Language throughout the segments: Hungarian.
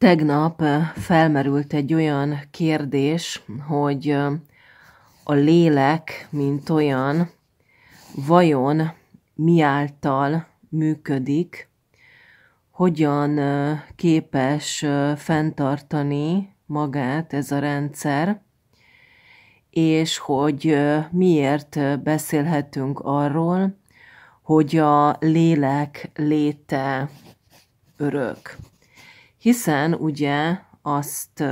Tegnap felmerült egy olyan kérdés, hogy a lélek, mint olyan, vajon mi által működik, hogyan képes fenntartani magát ez a rendszer, és hogy miért beszélhetünk arról, hogy a lélek léte örök hiszen ugye azt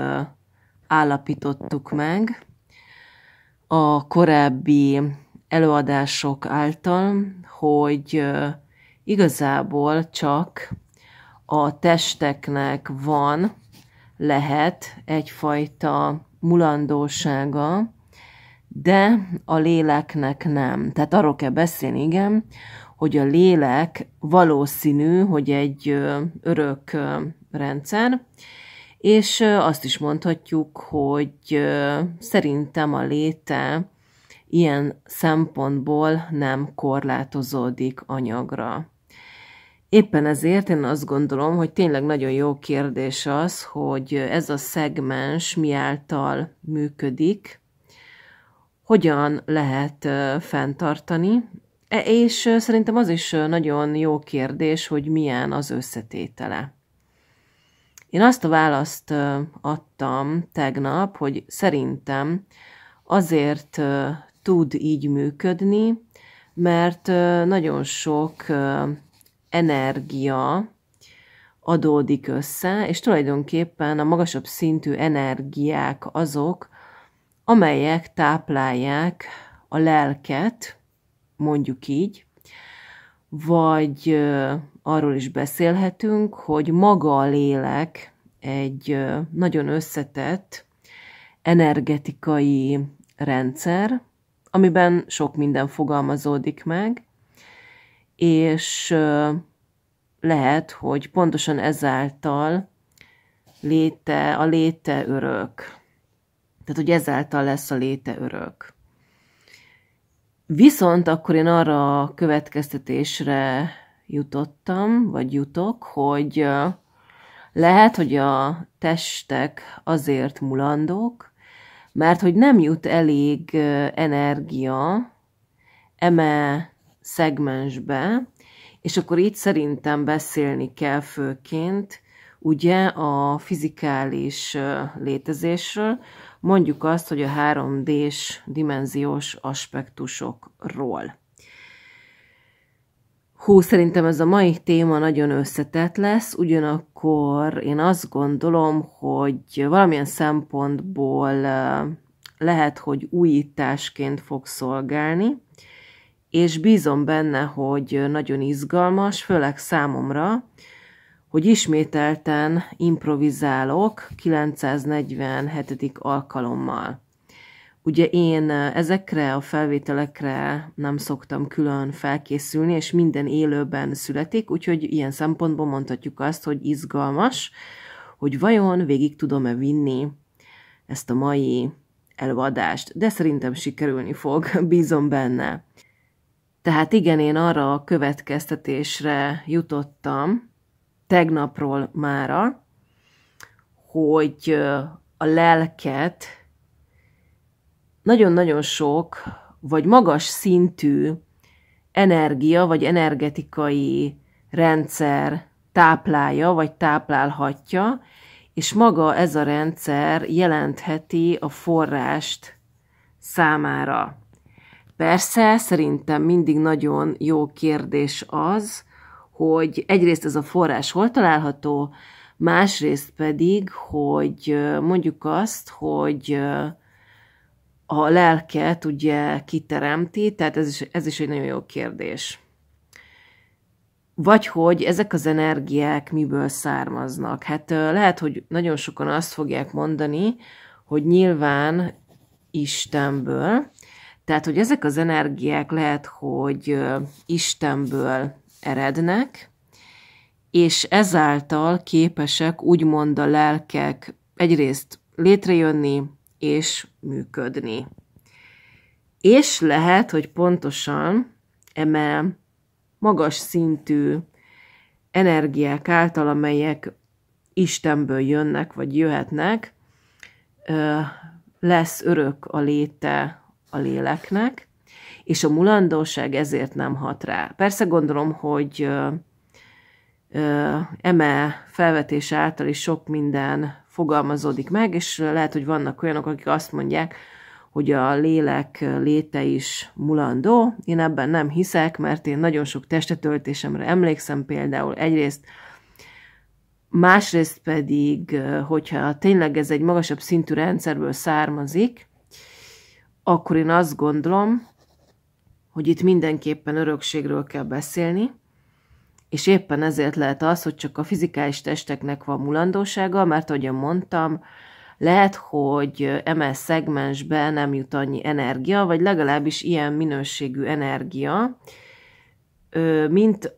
állapítottuk meg a korábbi előadások által, hogy igazából csak a testeknek van, lehet egyfajta mulandósága, de a léleknek nem. Tehát arról kell beszélni, igen, hogy a lélek valószínű, hogy egy örök rendszer, és azt is mondhatjuk, hogy szerintem a léte ilyen szempontból nem korlátozódik anyagra. Éppen ezért én azt gondolom, hogy tényleg nagyon jó kérdés az, hogy ez a szegmens mi által működik, hogyan lehet fenntartani, e, és szerintem az is nagyon jó kérdés, hogy milyen az összetétele. Én azt a választ adtam tegnap, hogy szerintem azért tud így működni, mert nagyon sok energia adódik össze, és tulajdonképpen a magasabb szintű energiák azok, amelyek táplálják a lelket, mondjuk így, vagy arról is beszélhetünk, hogy maga a lélek egy nagyon összetett energetikai rendszer, amiben sok minden fogalmazódik meg, és lehet, hogy pontosan ezáltal léte, a léte örök. Tehát, hogy ezáltal lesz a léte örök. Viszont akkor én arra a következtetésre jutottam, vagy jutok, hogy lehet, hogy a testek azért mulandók, mert hogy nem jut elég energia eme szegmensbe, és akkor itt szerintem beszélni kell főként ugye a fizikális létezésről, mondjuk azt, hogy a 3D-s dimenziós aspektusokról. Hú, szerintem ez a mai téma nagyon összetett lesz, ugyanakkor én azt gondolom, hogy valamilyen szempontból lehet, hogy újításként fog szolgálni, és bízom benne, hogy nagyon izgalmas, főleg számomra, hogy ismételten improvizálok 947. alkalommal. Ugye én ezekre a felvételekre nem szoktam külön felkészülni, és minden élőben születik, úgyhogy ilyen szempontból mondhatjuk azt, hogy izgalmas, hogy vajon végig tudom-e vinni ezt a mai előadást, de szerintem sikerülni fog, bízom benne. Tehát igen, én arra a következtetésre jutottam tegnapról mára, hogy a lelket nagyon-nagyon sok, vagy magas szintű energia, vagy energetikai rendszer táplálja, vagy táplálhatja, és maga ez a rendszer jelentheti a forrást számára. Persze, szerintem mindig nagyon jó kérdés az, hogy egyrészt ez a forrás hol található, másrészt pedig, hogy mondjuk azt, hogy a lelket ugye kiteremti, tehát ez is, ez is egy nagyon jó kérdés. Vagy hogy ezek az energiák miből származnak? Hát lehet, hogy nagyon sokan azt fogják mondani, hogy nyilván Istenből, tehát, hogy ezek az energiák lehet, hogy Istenből erednek, és ezáltal képesek úgymond a lelkek egyrészt létrejönni, és működni. És lehet, hogy pontosan eme magas szintű energiák által, amelyek Istenből jönnek, vagy jöhetnek, lesz örök a léte a léleknek, és a mulandóság ezért nem hat rá. Persze gondolom, hogy eme felvetés által is sok minden fogalmazódik meg, és lehet, hogy vannak olyanok, akik azt mondják, hogy a lélek léte is mulandó. Én ebben nem hiszek, mert én nagyon sok testetöltésemre emlékszem például egyrészt, másrészt pedig, hogyha tényleg ez egy magasabb szintű rendszerből származik, akkor én azt gondolom, hogy itt mindenképpen örökségről kell beszélni, és éppen ezért lehet az, hogy csak a fizikális testeknek van mulandósága, mert ahogy mondtam, lehet, hogy emel szegmensbe nem jut annyi energia, vagy legalábbis ilyen minőségű energia, mint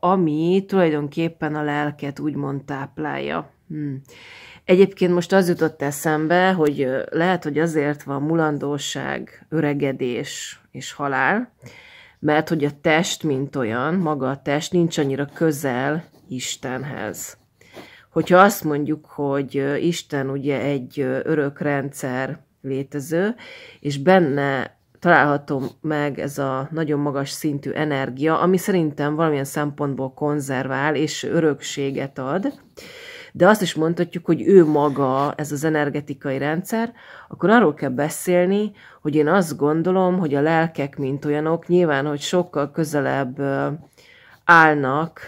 ami tulajdonképpen a lelket úgymond táplálja. Hmm. Egyébként most az jutott eszembe, hogy lehet, hogy azért van mulandóság, öregedés és halál, mert hogy a test, mint olyan, maga a test nincs annyira közel Istenhez. Hogyha azt mondjuk, hogy Isten ugye egy örök rendszer létező, és benne található meg ez a nagyon magas szintű energia, ami szerintem valamilyen szempontból konzervál és örökséget ad, de azt is mondhatjuk, hogy ő maga, ez az energetikai rendszer, akkor arról kell beszélni, hogy én azt gondolom, hogy a lelkek, mint olyanok, nyilván, hogy sokkal közelebb állnak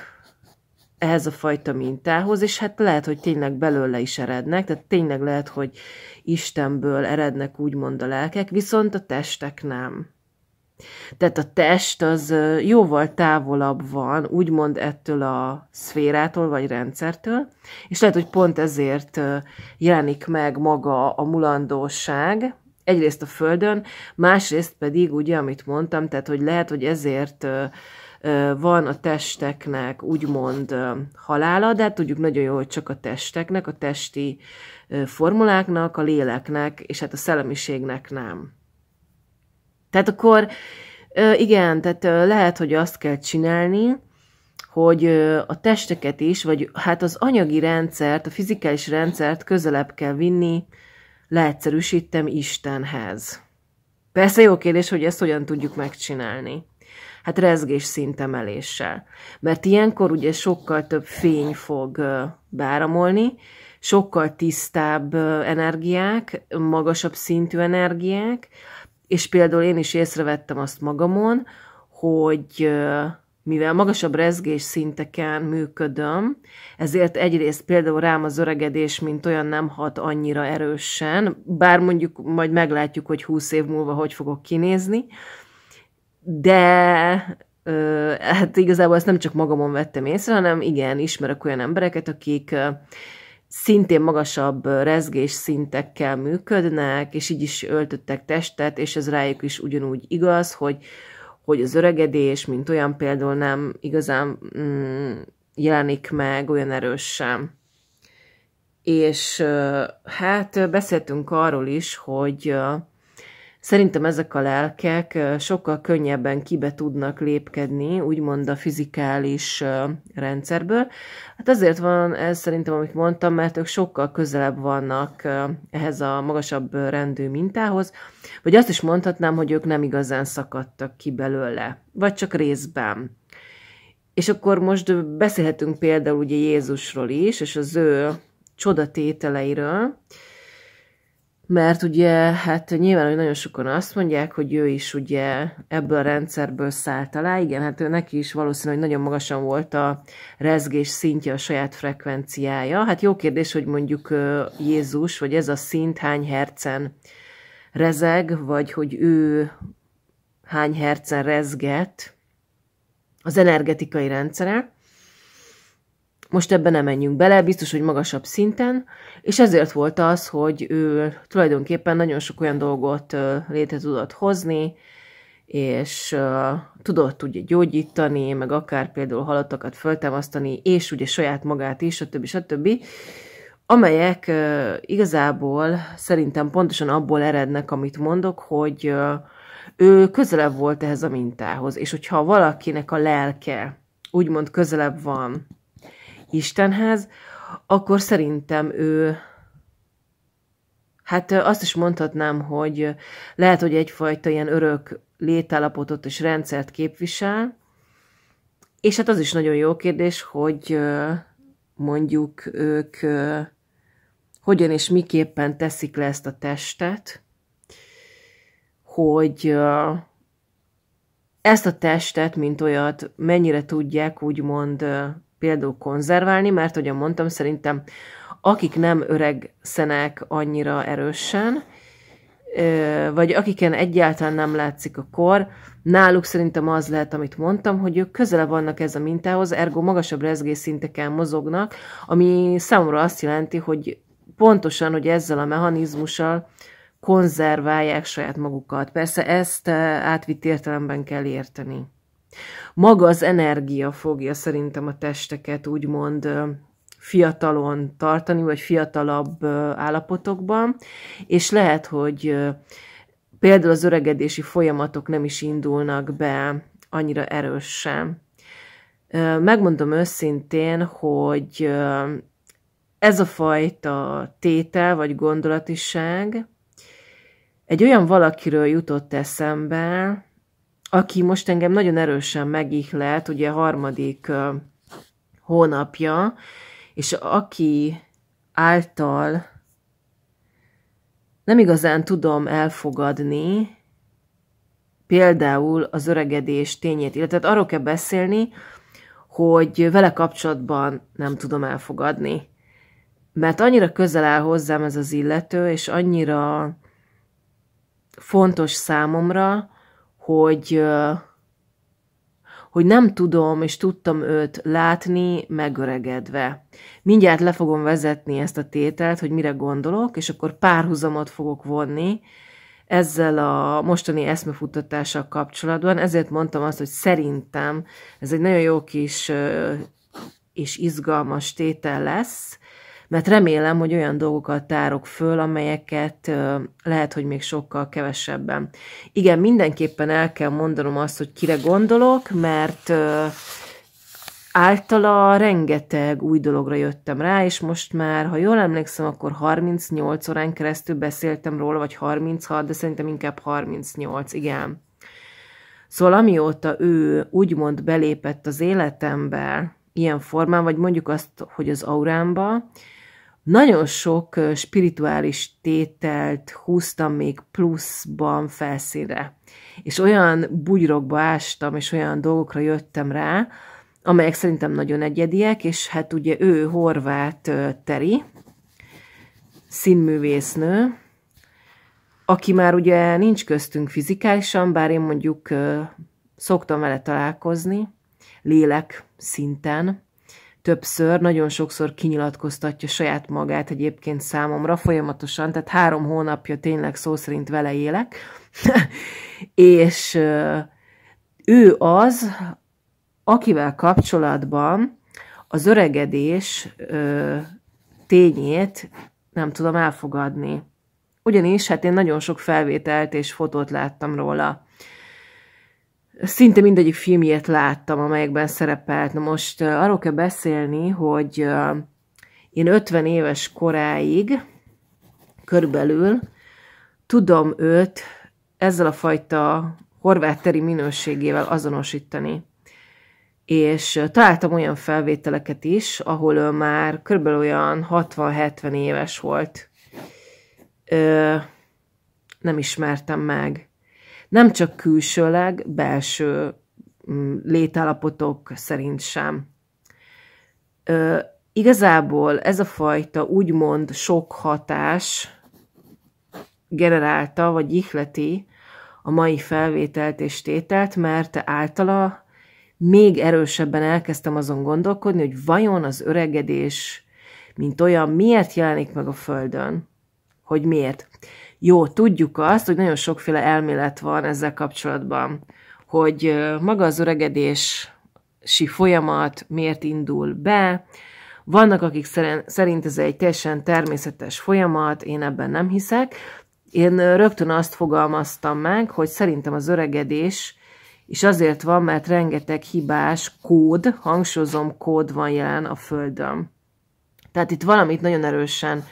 ehhez a fajta mintához, és hát lehet, hogy tényleg belőle is erednek, tehát tényleg lehet, hogy Istenből erednek úgymond a lelkek, viszont a testek nem. Tehát a test az jóval távolabb van, úgymond ettől a szférától vagy rendszertől, és lehet, hogy pont ezért jelenik meg maga a mulandóság, egyrészt a Földön, másrészt pedig, ugye, amit mondtam, tehát, hogy lehet, hogy ezért van a testeknek úgymond halála, de hát tudjuk nagyon jól, hogy csak a testeknek, a testi formuláknak, a léleknek, és hát a szellemiségnek nem. Tehát akkor igen, tehát lehet, hogy azt kell csinálni, hogy a testeket is, vagy hát az anyagi rendszert, a fizikális rendszert közelebb kell vinni, leegyszerűsítem Istenhez. Persze jó kérdés, hogy ezt hogyan tudjuk megcsinálni. Hát rezgés szintemeléssel. Mert ilyenkor ugye sokkal több fény fog báramolni, sokkal tisztább energiák, magasabb szintű energiák, és például én is észrevettem azt magamon, hogy mivel magasabb rezgés szinteken működöm, ezért egyrészt például rám az öregedés, mint olyan nem hat annyira erősen, bár mondjuk majd meglátjuk, hogy húsz év múlva hogy fogok kinézni, de hát igazából ezt nem csak magamon vettem észre, hanem igen, ismerek olyan embereket, akik szintén magasabb rezgés szintekkel működnek, és így is öltöttek testet, és ez rájuk is ugyanúgy igaz, hogy, hogy az öregedés, mint olyan például nem igazán mm, jelenik meg olyan erősen. És hát beszéltünk arról is, hogy Szerintem ezek a lelkek sokkal könnyebben kibe tudnak lépkedni, úgymond a fizikális rendszerből. Hát azért van ez szerintem, amit mondtam, mert ők sokkal közelebb vannak ehhez a magasabb rendű mintához, vagy azt is mondhatnám, hogy ők nem igazán szakadtak ki belőle, vagy csak részben. És akkor most beszélhetünk például ugye Jézusról is, és az ő csodatételeiről, mert ugye, hát nyilván, hogy nagyon sokan azt mondják, hogy ő is ugye ebből a rendszerből szállt alá. Igen, hát ő neki is valószínű, hogy nagyon magasan volt a rezgés szintje, a saját frekvenciája. Hát jó kérdés, hogy mondjuk Jézus, vagy ez a szint hány hercen rezeg, vagy hogy ő hány hercen rezget az energetikai rendszerek. Most ebben nem menjünk bele, biztos, hogy magasabb szinten, és ezért volt az, hogy ő tulajdonképpen nagyon sok olyan dolgot létre tudott hozni, és uh, tudott ugye gyógyítani, meg akár például halottakat föltámasztani, és ugye saját magát is, stb. stb., amelyek uh, igazából szerintem pontosan abból erednek, amit mondok, hogy uh, ő közelebb volt ehhez a mintához, és hogyha valakinek a lelke úgymond közelebb van Istenhez, akkor szerintem ő, hát azt is mondhatnám, hogy lehet, hogy egyfajta ilyen örök létállapotot és rendszert képvisel, és hát az is nagyon jó kérdés, hogy mondjuk ők hogyan és miképpen teszik le ezt a testet, hogy ezt a testet, mint olyat, mennyire tudják úgymond például konzerválni, mert ugye mondtam, szerintem akik nem öregszenek annyira erősen, vagy akiken egyáltalán nem látszik a kor, náluk szerintem az lehet, amit mondtam, hogy ők közelebb vannak ez a mintához, ergo magasabb rezgésszinteken mozognak, ami számomra azt jelenti, hogy pontosan, hogy ezzel a mechanizmussal konzerválják saját magukat. Persze ezt átvitt értelemben kell érteni maga az energia fogja szerintem a testeket úgymond fiatalon tartani, vagy fiatalabb állapotokban, és lehet, hogy például az öregedési folyamatok nem is indulnak be annyira erősen. Megmondom őszintén, hogy ez a fajta tétel vagy gondolatiság egy olyan valakiről jutott eszembe, aki most engem nagyon erősen megihlet, ugye harmadik hónapja, és aki által nem igazán tudom elfogadni, például az öregedés tényét, illetve hát arról kell beszélni, hogy vele kapcsolatban nem tudom elfogadni. Mert annyira közel áll hozzám ez az illető, és annyira fontos számomra, hogy, hogy nem tudom, és tudtam őt látni megöregedve. Mindjárt le fogom vezetni ezt a tételt, hogy mire gondolok, és akkor párhuzamot fogok vonni ezzel a mostani eszmefuttatással kapcsolatban. Ezért mondtam azt, hogy szerintem ez egy nagyon jó kis és izgalmas tétel lesz, mert remélem, hogy olyan dolgokat tárok föl, amelyeket lehet, hogy még sokkal kevesebben. Igen, mindenképpen el kell mondanom azt, hogy kire gondolok, mert általa rengeteg új dologra jöttem rá, és most már, ha jól emlékszem, akkor 38 órán keresztül beszéltem róla, vagy 36, de szerintem inkább 38, igen. Szóval amióta ő úgymond belépett az életembe ilyen formán, vagy mondjuk azt, hogy az aurámba, nagyon sok spirituális tételt húztam még pluszban felszínre. És olyan bugyrokba ástam, és olyan dolgokra jöttem rá, amelyek szerintem nagyon egyediek, és hát ugye ő horvát Teri, színművésznő, aki már ugye nincs köztünk fizikálisan, bár én mondjuk szoktam vele találkozni, lélek szinten, többször, nagyon sokszor kinyilatkoztatja saját magát egyébként számomra folyamatosan, tehát három hónapja tényleg szó szerint vele élek, és ő az, akivel kapcsolatban az öregedés tényét nem tudom elfogadni. Ugyanis hát én nagyon sok felvételt és fotót láttam róla Szinte mindegyik filmjét láttam, amelyekben szerepelt. Na most arról kell beszélni, hogy én 50 éves koráig körülbelül tudom őt ezzel a fajta horvátteri minőségével azonosítani. És találtam olyan felvételeket is, ahol ő már körülbelül olyan 60-70 éves volt. Ö, nem ismertem meg nem csak külsőleg, belső mm, létállapotok szerint sem. Ö, igazából ez a fajta úgymond sok hatás generálta, vagy ihleti a mai felvételt és tételt, mert általa még erősebben elkezdtem azon gondolkodni, hogy vajon az öregedés, mint olyan, miért jelenik meg a Földön? Hogy miért? Jó, tudjuk azt, hogy nagyon sokféle elmélet van ezzel kapcsolatban, hogy maga az öregedési folyamat miért indul be, vannak, akik szerint ez egy teljesen természetes folyamat, én ebben nem hiszek. Én rögtön azt fogalmaztam meg, hogy szerintem az öregedés és azért van, mert rengeteg hibás kód, hangsúlyozom, kód van jelen a Földön. Tehát itt valamit nagyon erősen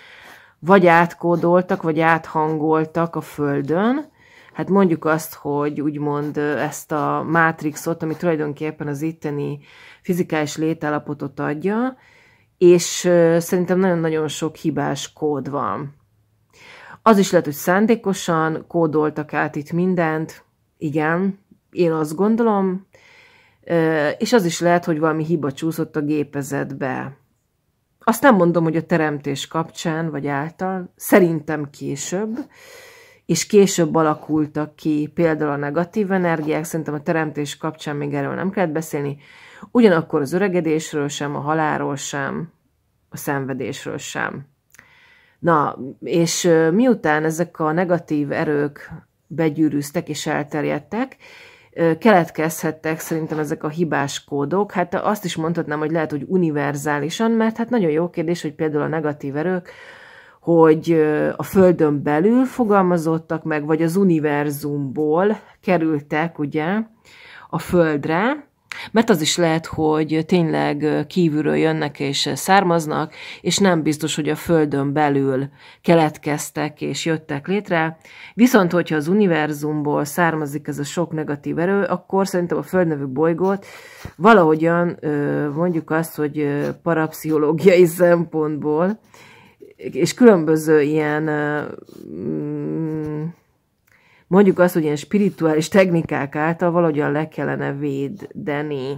vagy átkódoltak, vagy áthangoltak a Földön. Hát mondjuk azt, hogy úgymond ezt a mátrixot, ami tulajdonképpen az itteni fizikális létállapotot adja, és szerintem nagyon-nagyon sok hibás kód van. Az is lehet, hogy szándékosan kódoltak át itt mindent, igen, én azt gondolom, és az is lehet, hogy valami hiba csúszott a gépezetbe. Azt nem mondom, hogy a teremtés kapcsán vagy által, szerintem később, és később alakultak ki például a negatív energiák, szerintem a teremtés kapcsán még erről nem kellett beszélni, ugyanakkor az öregedésről sem, a halálról sem, a szenvedésről sem. Na, és miután ezek a negatív erők begyűrűztek és elterjedtek, keletkezhettek szerintem ezek a hibás kódok. Hát azt is mondhatnám, hogy lehet, hogy univerzálisan, mert hát nagyon jó kérdés, hogy például a negatív erők, hogy a Földön belül fogalmazottak meg, vagy az univerzumból kerültek, ugye, a Földre, mert az is lehet, hogy tényleg kívülről jönnek és származnak, és nem biztos, hogy a Földön belül keletkeztek és jöttek létre. Viszont, hogyha az univerzumból származik ez a sok negatív erő, akkor szerintem a nevű bolygót valahogyan mondjuk azt, hogy parapszichológiai szempontból, és különböző ilyen mm, mondjuk azt, hogy ilyen spirituális technikák által valahogyan le kellene védeni.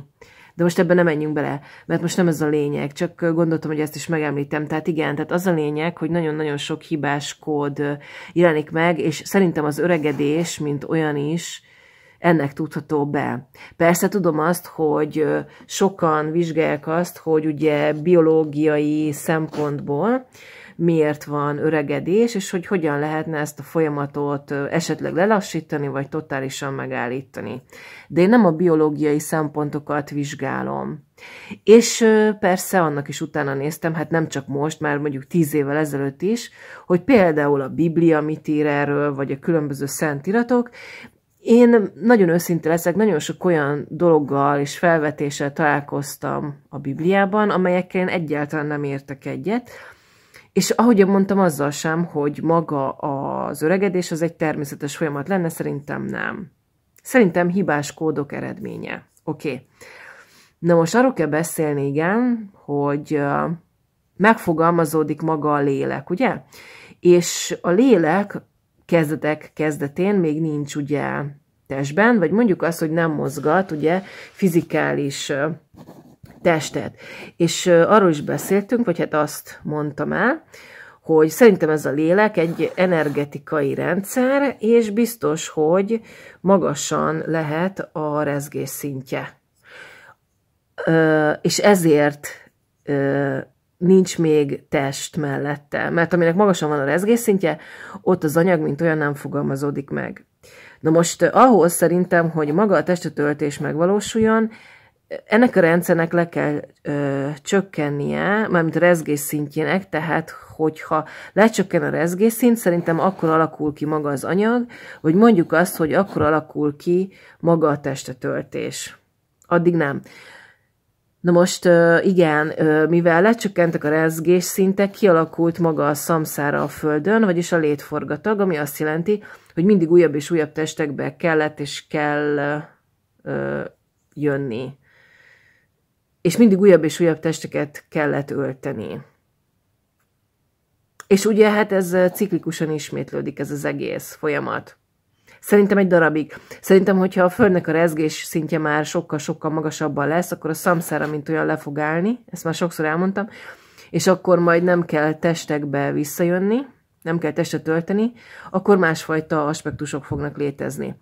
De most ebben nem menjünk bele, mert most nem ez a lényeg, csak gondoltam, hogy ezt is megemlítem. Tehát igen, tehát az a lényeg, hogy nagyon-nagyon sok hibás kód jelenik meg, és szerintem az öregedés, mint olyan is, ennek tudható be. Persze tudom azt, hogy sokan vizsgálják azt, hogy ugye biológiai szempontból miért van öregedés, és hogy hogyan lehetne ezt a folyamatot esetleg lelassítani, vagy totálisan megállítani. De én nem a biológiai szempontokat vizsgálom. És persze annak is utána néztem, hát nem csak most, már mondjuk tíz évvel ezelőtt is, hogy például a Biblia mit ír erről, vagy a különböző szentiratok, én nagyon őszinte leszek, nagyon sok olyan dologgal és felvetéssel találkoztam a Bibliában, amelyekkel én egyáltalán nem értek egyet, és ahogy mondtam, azzal sem, hogy maga az öregedés az egy természetes folyamat lenne, szerintem nem. Szerintem hibás kódok eredménye. Oké. Okay. Na most arról kell beszélni, igen, hogy megfogalmazódik maga a lélek, ugye? És a lélek kezdetek kezdetén még nincs ugye testben, vagy mondjuk azt, hogy nem mozgat, ugye, fizikális testet. És arról is beszéltünk, vagy hát azt mondtam el, hogy szerintem ez a lélek egy energetikai rendszer, és biztos, hogy magasan lehet a rezgés szintje. és ezért nincs még test mellette, mert aminek magasan van a rezgés szintje, ott az anyag, mint olyan nem fogalmazódik meg. Na most ahhoz szerintem, hogy maga a testetöltés megvalósuljon, ennek a rendszernek le kell ö, csökkennie, mármint a rezgés szintjének, tehát hogyha lecsökken a rezgés szint, szerintem akkor alakul ki maga az anyag, vagy mondjuk azt, hogy akkor alakul ki maga a testetöltés. Addig nem. Na most igen, mivel lecsökkentek a rezgés szintek, kialakult maga a szamszára a Földön, vagyis a létforgatag, ami azt jelenti, hogy mindig újabb és újabb testekbe kellett és kell ö, jönni és mindig újabb és újabb testeket kellett ölteni. És ugye hát ez eh, ciklikusan ismétlődik ez az egész folyamat. Szerintem egy darabig. Szerintem, hogyha a Földnek a rezgés szintje már sokkal-sokkal magasabban lesz, akkor a szamszára, mint olyan le fog állni, ezt már sokszor elmondtam, és akkor majd nem kell testekbe visszajönni, nem kell testet tölteni, akkor másfajta aspektusok fognak létezni.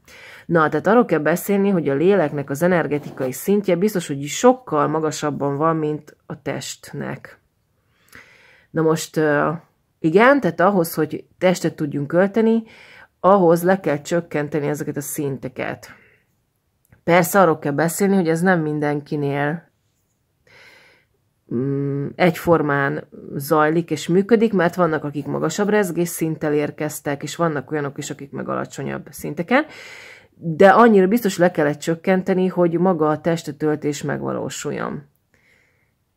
Na, tehát arról kell beszélni, hogy a léleknek az energetikai szintje biztos, hogy sokkal magasabban van, mint a testnek. Na most, igen, tehát ahhoz, hogy testet tudjunk költeni, ahhoz le kell csökkenteni ezeket a szinteket. Persze arról kell beszélni, hogy ez nem mindenkinél Mm, egyformán zajlik és működik, mert vannak, akik magasabb rezgés szinttel érkeztek, és vannak olyanok is, akik meg alacsonyabb szinteken, de annyira biztos le kellett csökkenteni, hogy maga a testetöltés megvalósuljon.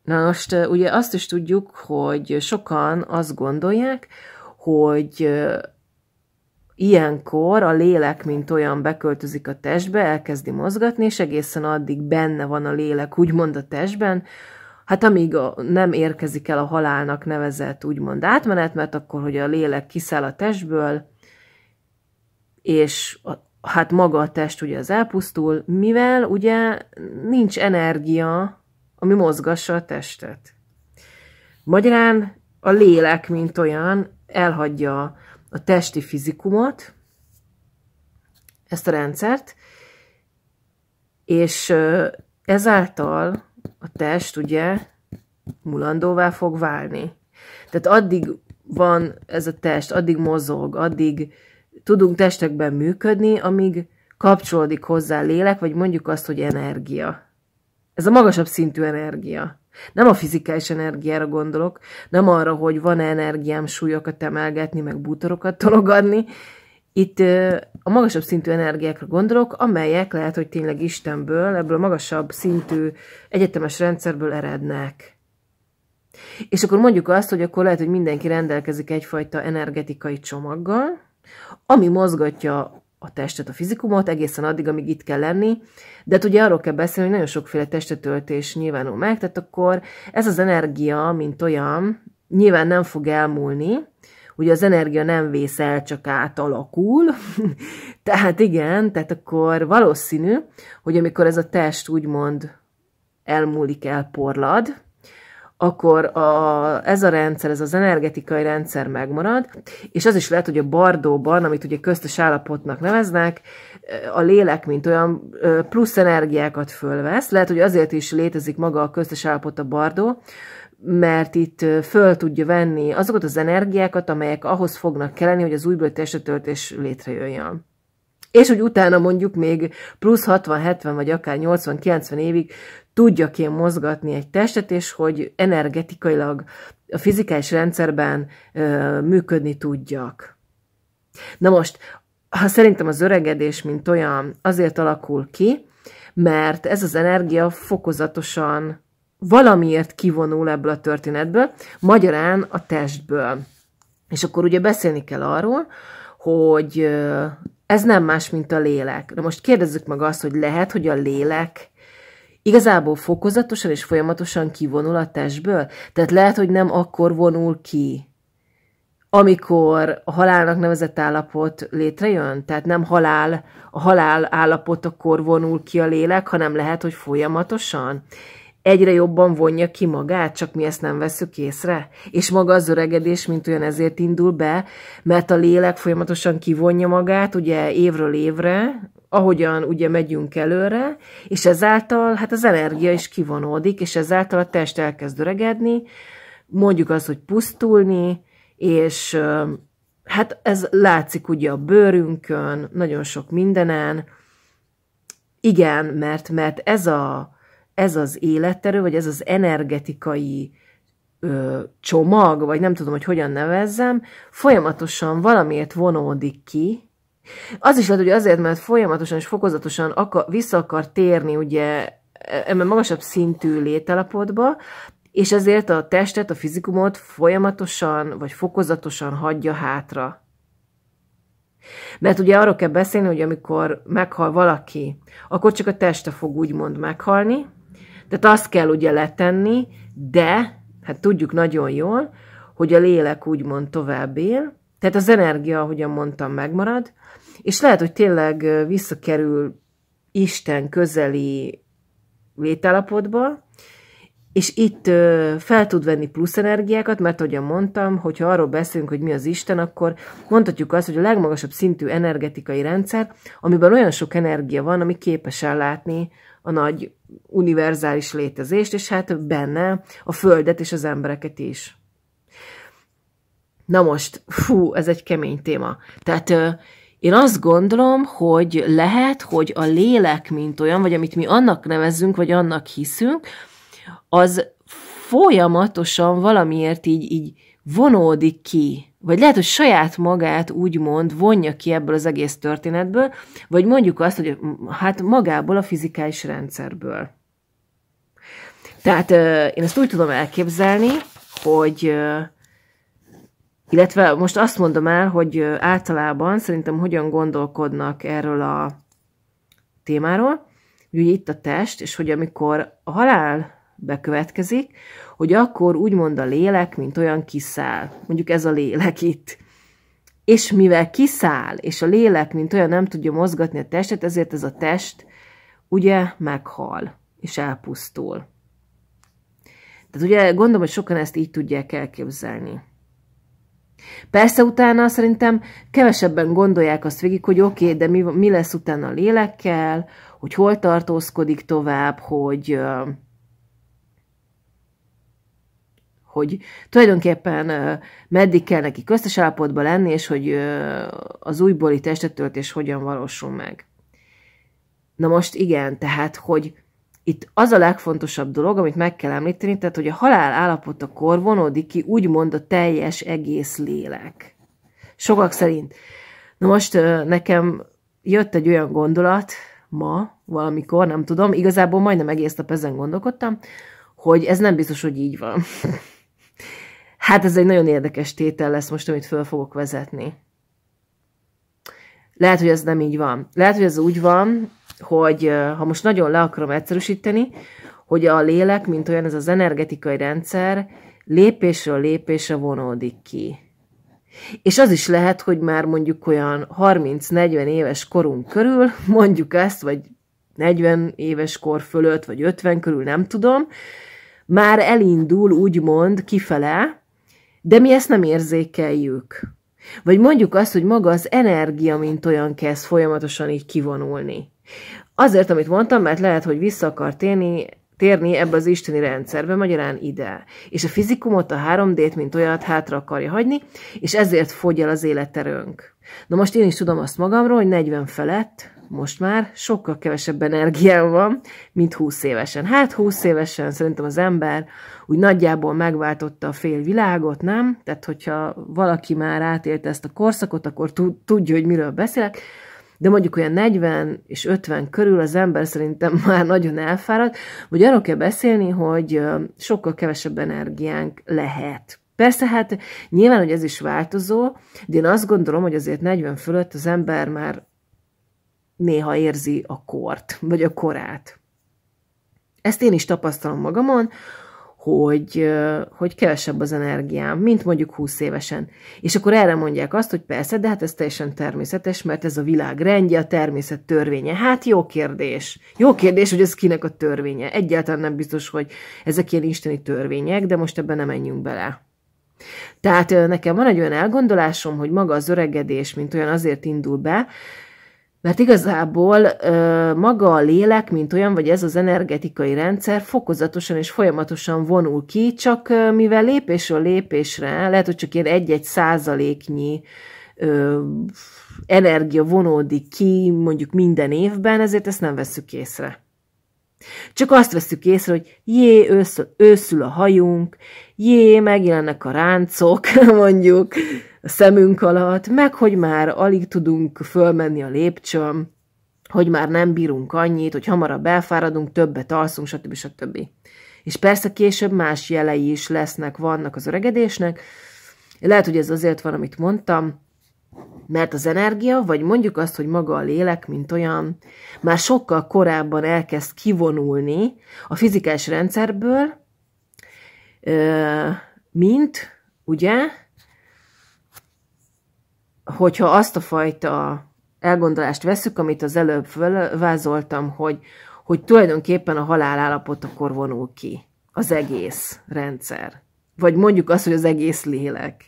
Na most ugye azt is tudjuk, hogy sokan azt gondolják, hogy ilyenkor a lélek, mint olyan beköltözik a testbe, elkezdi mozgatni, és egészen addig benne van a lélek, úgymond a testben, hát amíg a, nem érkezik el a halálnak nevezett úgymond átmenet, mert akkor, hogy a lélek kiszáll a testből, és a, hát maga a test ugye az elpusztul, mivel ugye nincs energia, ami mozgassa a testet. Magyarán a lélek, mint olyan, elhagyja a testi fizikumot, ezt a rendszert, és ezáltal a test ugye mulandóvá fog válni. Tehát addig van ez a test, addig mozog, addig tudunk testekben működni, amíg kapcsolódik hozzá lélek, vagy mondjuk azt, hogy energia. Ez a magasabb szintű energia. Nem a fizikális energiára gondolok, nem arra, hogy van-e energiám súlyokat emelgetni, meg bútorokat tologadni, itt a magasabb szintű energiákra gondolok, amelyek lehet, hogy tényleg Istenből, ebből a magasabb szintű egyetemes rendszerből erednek. És akkor mondjuk azt, hogy akkor lehet, hogy mindenki rendelkezik egyfajta energetikai csomaggal, ami mozgatja a testet, a fizikumot, egészen addig, amíg itt kell lenni, de hát ugye arról kell beszélni, hogy nagyon sokféle testetöltés nyilvánul meg, tehát akkor ez az energia, mint olyan, nyilván nem fog elmúlni, ugye az energia nem vész el, csak átalakul, tehát igen, tehát akkor valószínű, hogy amikor ez a test úgymond elmúlik, elporlad, akkor a, ez a rendszer, ez az energetikai rendszer megmarad, és az is lehet, hogy a bardóban, amit ugye köztes állapotnak neveznek, a lélek, mint olyan plusz energiákat fölvesz, lehet, hogy azért is létezik maga a köztes állapot a bardó, mert itt föl tudja venni azokat az energiákat, amelyek ahhoz fognak kelleni, hogy az újból testetöltés létrejöjjön. És hogy utána mondjuk még plusz 60-70 vagy akár 80-90 évig tudjak én mozgatni egy testet, és hogy energetikailag a fizikális rendszerben ö, működni tudjak. Na most, ha szerintem az öregedés, mint olyan, azért alakul ki, mert ez az energia fokozatosan valamiért kivonul ebből a történetből, magyarán a testből. És akkor ugye beszélni kell arról, hogy ez nem más, mint a lélek. Na most kérdezzük meg azt, hogy lehet, hogy a lélek igazából fokozatosan és folyamatosan kivonul a testből? Tehát lehet, hogy nem akkor vonul ki, amikor a halálnak nevezett állapot létrejön? Tehát nem halál, a halál állapot akkor vonul ki a lélek, hanem lehet, hogy folyamatosan? egyre jobban vonja ki magát, csak mi ezt nem veszük észre. És maga az öregedés, mint olyan ezért indul be, mert a lélek folyamatosan kivonja magát, ugye évről évre, ahogyan ugye megyünk előre, és ezáltal hát az energia is kivonódik, és ezáltal a test elkezd öregedni, mondjuk az, hogy pusztulni, és hát ez látszik ugye a bőrünkön, nagyon sok mindenen. Igen, mert, mert ez a ez az életterő, vagy ez az energetikai ö, csomag, vagy nem tudom, hogy hogyan nevezzem, folyamatosan valamiért vonódik ki. Az is lehet, hogy azért, mert folyamatosan és fokozatosan akar, vissza akar térni ugye e, ebben magasabb szintű lételapotba, és ezért a testet, a fizikumot folyamatosan vagy fokozatosan hagyja hátra. Mert ugye arról kell beszélni, hogy amikor meghal valaki, akkor csak a teste fog úgymond meghalni, tehát azt kell ugye letenni, de, hát tudjuk nagyon jól, hogy a lélek úgymond tovább él, tehát az energia, ahogyan mondtam, megmarad, és lehet, hogy tényleg visszakerül Isten közeli létállapotba, és itt fel tud venni plusz energiákat, mert ahogyan mondtam, hogyha arról beszélünk, hogy mi az Isten, akkor mondhatjuk azt, hogy a legmagasabb szintű energetikai rendszer, amiben olyan sok energia van, ami képes ellátni a nagy univerzális létezést, és hát benne a Földet és az embereket is. Na most, fú, ez egy kemény téma. Tehát én azt gondolom, hogy lehet, hogy a lélek, mint olyan, vagy amit mi annak nevezzünk, vagy annak hiszünk, az folyamatosan valamiért így, így vonódik ki, vagy lehet, hogy saját magát úgymond vonja ki ebből az egész történetből, vagy mondjuk azt, hogy hát magából a fizikális rendszerből. Tehát én ezt úgy tudom elképzelni, hogy illetve most azt mondom el, hogy általában szerintem hogyan gondolkodnak erről a témáról, hogy itt a test, és hogy amikor a halál bekövetkezik, hogy akkor úgymond a lélek, mint olyan kiszáll. Mondjuk ez a lélek itt. És mivel kiszáll, és a lélek, mint olyan nem tudja mozgatni a testet, ezért ez a test ugye meghal, és elpusztul. Tehát ugye gondolom, hogy sokan ezt így tudják elképzelni. Persze utána szerintem kevesebben gondolják azt végig, hogy oké, okay, de mi, mi lesz utána a lélekkel, hogy hol tartózkodik tovább, hogy hogy tulajdonképpen meddig kell neki köztes állapotban lenni, és hogy az újbóli testetöltés hogyan valósul meg. Na most igen, tehát, hogy itt az a legfontosabb dolog, amit meg kell említeni, tehát, hogy a halál állapotakor vonódik ki úgymond a teljes egész lélek. Sokak szerint. Na most nekem jött egy olyan gondolat ma, valamikor, nem tudom, igazából majdnem egész nap ezen gondolkodtam, hogy ez nem biztos, hogy így van. Hát ez egy nagyon érdekes tétel lesz most, amit föl fogok vezetni. Lehet, hogy ez nem így van. Lehet, hogy ez úgy van, hogy ha most nagyon le akarom egyszerűsíteni, hogy a lélek, mint olyan ez az energetikai rendszer, lépésről lépésre vonódik ki. És az is lehet, hogy már mondjuk olyan 30-40 éves korunk körül, mondjuk ezt, vagy 40 éves kor fölött, vagy 50 körül, nem tudom, már elindul úgymond kifele, de mi ezt nem érzékeljük. Vagy mondjuk azt, hogy maga az energia, mint olyan kezd folyamatosan így kivonulni. Azért, amit mondtam, mert lehet, hogy vissza akar térni, térni ebbe az isteni rendszerbe, magyarán ide. És a fizikumot, a 3D-t, mint olyat hátra akarja hagyni, és ezért fogy el az életerőnk. Na most én is tudom azt magamról, hogy 40 felett, most már sokkal kevesebb energiám van, mint 20 évesen. Hát 20 évesen szerintem az ember úgy nagyjából megváltotta a fél világot, nem? Tehát, hogyha valaki már átélte ezt a korszakot, akkor tudja, hogy miről beszélek, de mondjuk olyan 40 és 50 körül az ember szerintem már nagyon elfáradt, vagy arról kell beszélni, hogy sokkal kevesebb energiánk lehet. Persze, hát nyilván, hogy ez is változó, de én azt gondolom, hogy azért 40 fölött az ember már néha érzi a kort, vagy a korát. Ezt én is tapasztalom magamon, hogy, hogy kevesebb az energiám, mint mondjuk 20 évesen. És akkor erre mondják azt, hogy persze, de hát ez teljesen természetes, mert ez a világ rendje, a természet törvénye. Hát jó kérdés. Jó kérdés, hogy ez kinek a törvénye. Egyáltalán nem biztos, hogy ezek ilyen isteni törvények, de most ebben nem menjünk bele. Tehát nekem van egy olyan elgondolásom, hogy maga az öregedés, mint olyan azért indul be, mert igazából ö, maga a lélek, mint olyan, vagy ez az energetikai rendszer fokozatosan és folyamatosan vonul ki, csak ö, mivel lépésről lépésre, lehet, hogy csak ilyen egy-egy százaléknyi ö, energia vonódik ki mondjuk minden évben, ezért ezt nem veszük észre. Csak azt veszük észre, hogy jé, őszül, őszül a hajunk, jé, megjelennek a ráncok, mondjuk, a szemünk alatt, meg hogy már alig tudunk fölmenni a lépcsőn, hogy már nem bírunk annyit, hogy hamarabb elfáradunk, többet alszunk, stb. stb. És persze később más jelei is lesznek, vannak az öregedésnek. Lehet, hogy ez azért van, amit mondtam, mert az energia, vagy mondjuk azt, hogy maga a lélek, mint olyan, már sokkal korábban elkezd kivonulni a fizikás rendszerből, mint, ugye, hogyha azt a fajta elgondolást veszük, amit az előbb vázoltam, hogy, hogy tulajdonképpen a halál állapotakor vonul ki az egész rendszer. Vagy mondjuk azt, hogy az egész lélek.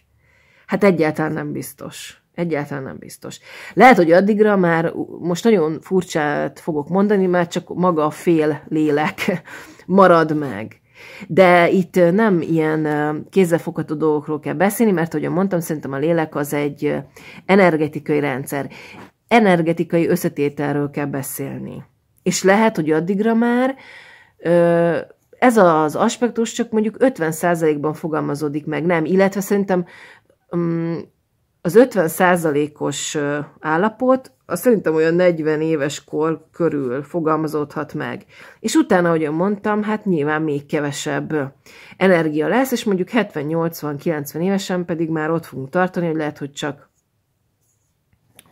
Hát egyáltalán nem biztos. Egyáltalán nem biztos. Lehet, hogy addigra már, most nagyon furcsát fogok mondani, már csak maga a fél lélek marad meg. De itt nem ilyen kézzelfogható dolgokról kell beszélni, mert ahogy mondtam, szerintem a lélek az egy energetikai rendszer. Energetikai összetételről kell beszélni. És lehet, hogy addigra már ez az aspektus csak mondjuk 50%-ban fogalmazódik meg, nem? Illetve szerintem mm, az 50 os állapot az szerintem olyan 40 éves kor körül fogalmazódhat meg. És utána, ahogyan mondtam, hát nyilván még kevesebb energia lesz, és mondjuk 70-80-90 évesen pedig már ott fogunk tartani, hogy lehet, hogy csak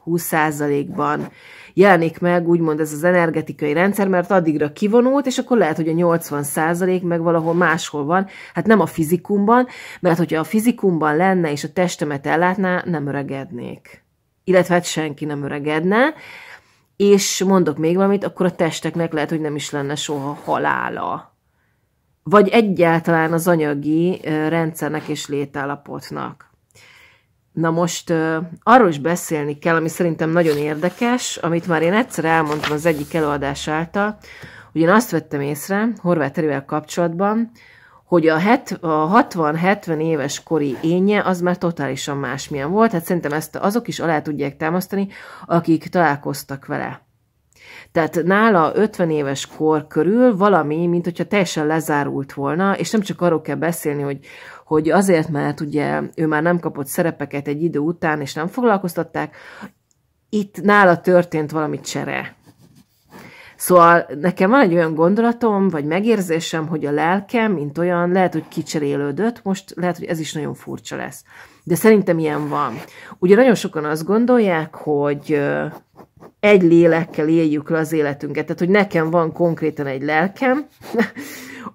20%-ban jelenik meg úgymond ez az energetikai rendszer, mert addigra kivonult, és akkor lehet, hogy a 80 százalék meg valahol máshol van, hát nem a fizikumban, mert hogyha a fizikumban lenne és a testemet ellátná, nem öregednék. Illetve hát senki nem öregedne, és mondok még valamit, akkor a testeknek lehet, hogy nem is lenne soha halála vagy egyáltalán az anyagi rendszernek és létállapotnak. Na most uh, arról is beszélni kell, ami szerintem nagyon érdekes, amit már én egyszer elmondtam az egyik előadás által, hogy én azt vettem észre Horváth Erivel kapcsolatban, hogy a, het, a 60-70 éves kori énje az már totálisan másmilyen volt, hát szerintem ezt azok is alá tudják támasztani, akik találkoztak vele. Tehát nála 50 éves kor körül valami, mint hogyha teljesen lezárult volna, és nem csak arról kell beszélni, hogy hogy azért, mert ugye ő már nem kapott szerepeket egy idő után, és nem foglalkoztatták, itt nála történt valami csere. Szóval nekem van egy olyan gondolatom, vagy megérzésem, hogy a lelkem, mint olyan, lehet, hogy kicserélődött, most lehet, hogy ez is nagyon furcsa lesz. De szerintem ilyen van. Ugye nagyon sokan azt gondolják, hogy egy lélekkel éljük le az életünket. Tehát, hogy nekem van konkrétan egy lelkem,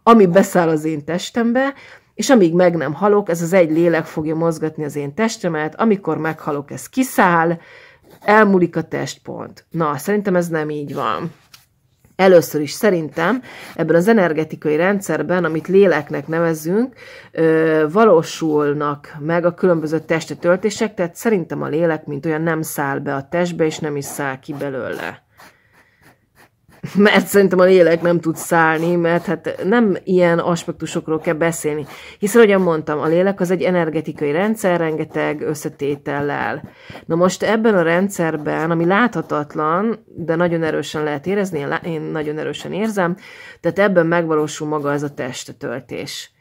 ami beszáll az én testembe, és amíg meg nem halok, ez az egy lélek fogja mozgatni az én testemet, amikor meghalok, ez kiszáll, elmúlik a testpont. Na, szerintem ez nem így van. Először is szerintem ebben az energetikai rendszerben, amit léleknek nevezünk, valósulnak meg a különböző testi töltések, tehát szerintem a lélek, mint olyan nem száll be a testbe, és nem is száll ki belőle mert szerintem a lélek nem tud szállni, mert hát nem ilyen aspektusokról kell beszélni. Hiszen, ahogyan mondtam, a lélek az egy energetikai rendszer, rengeteg összetétellel. Na most ebben a rendszerben, ami láthatatlan, de nagyon erősen lehet érezni, én nagyon erősen érzem, tehát ebben megvalósul maga ez a testetöltés.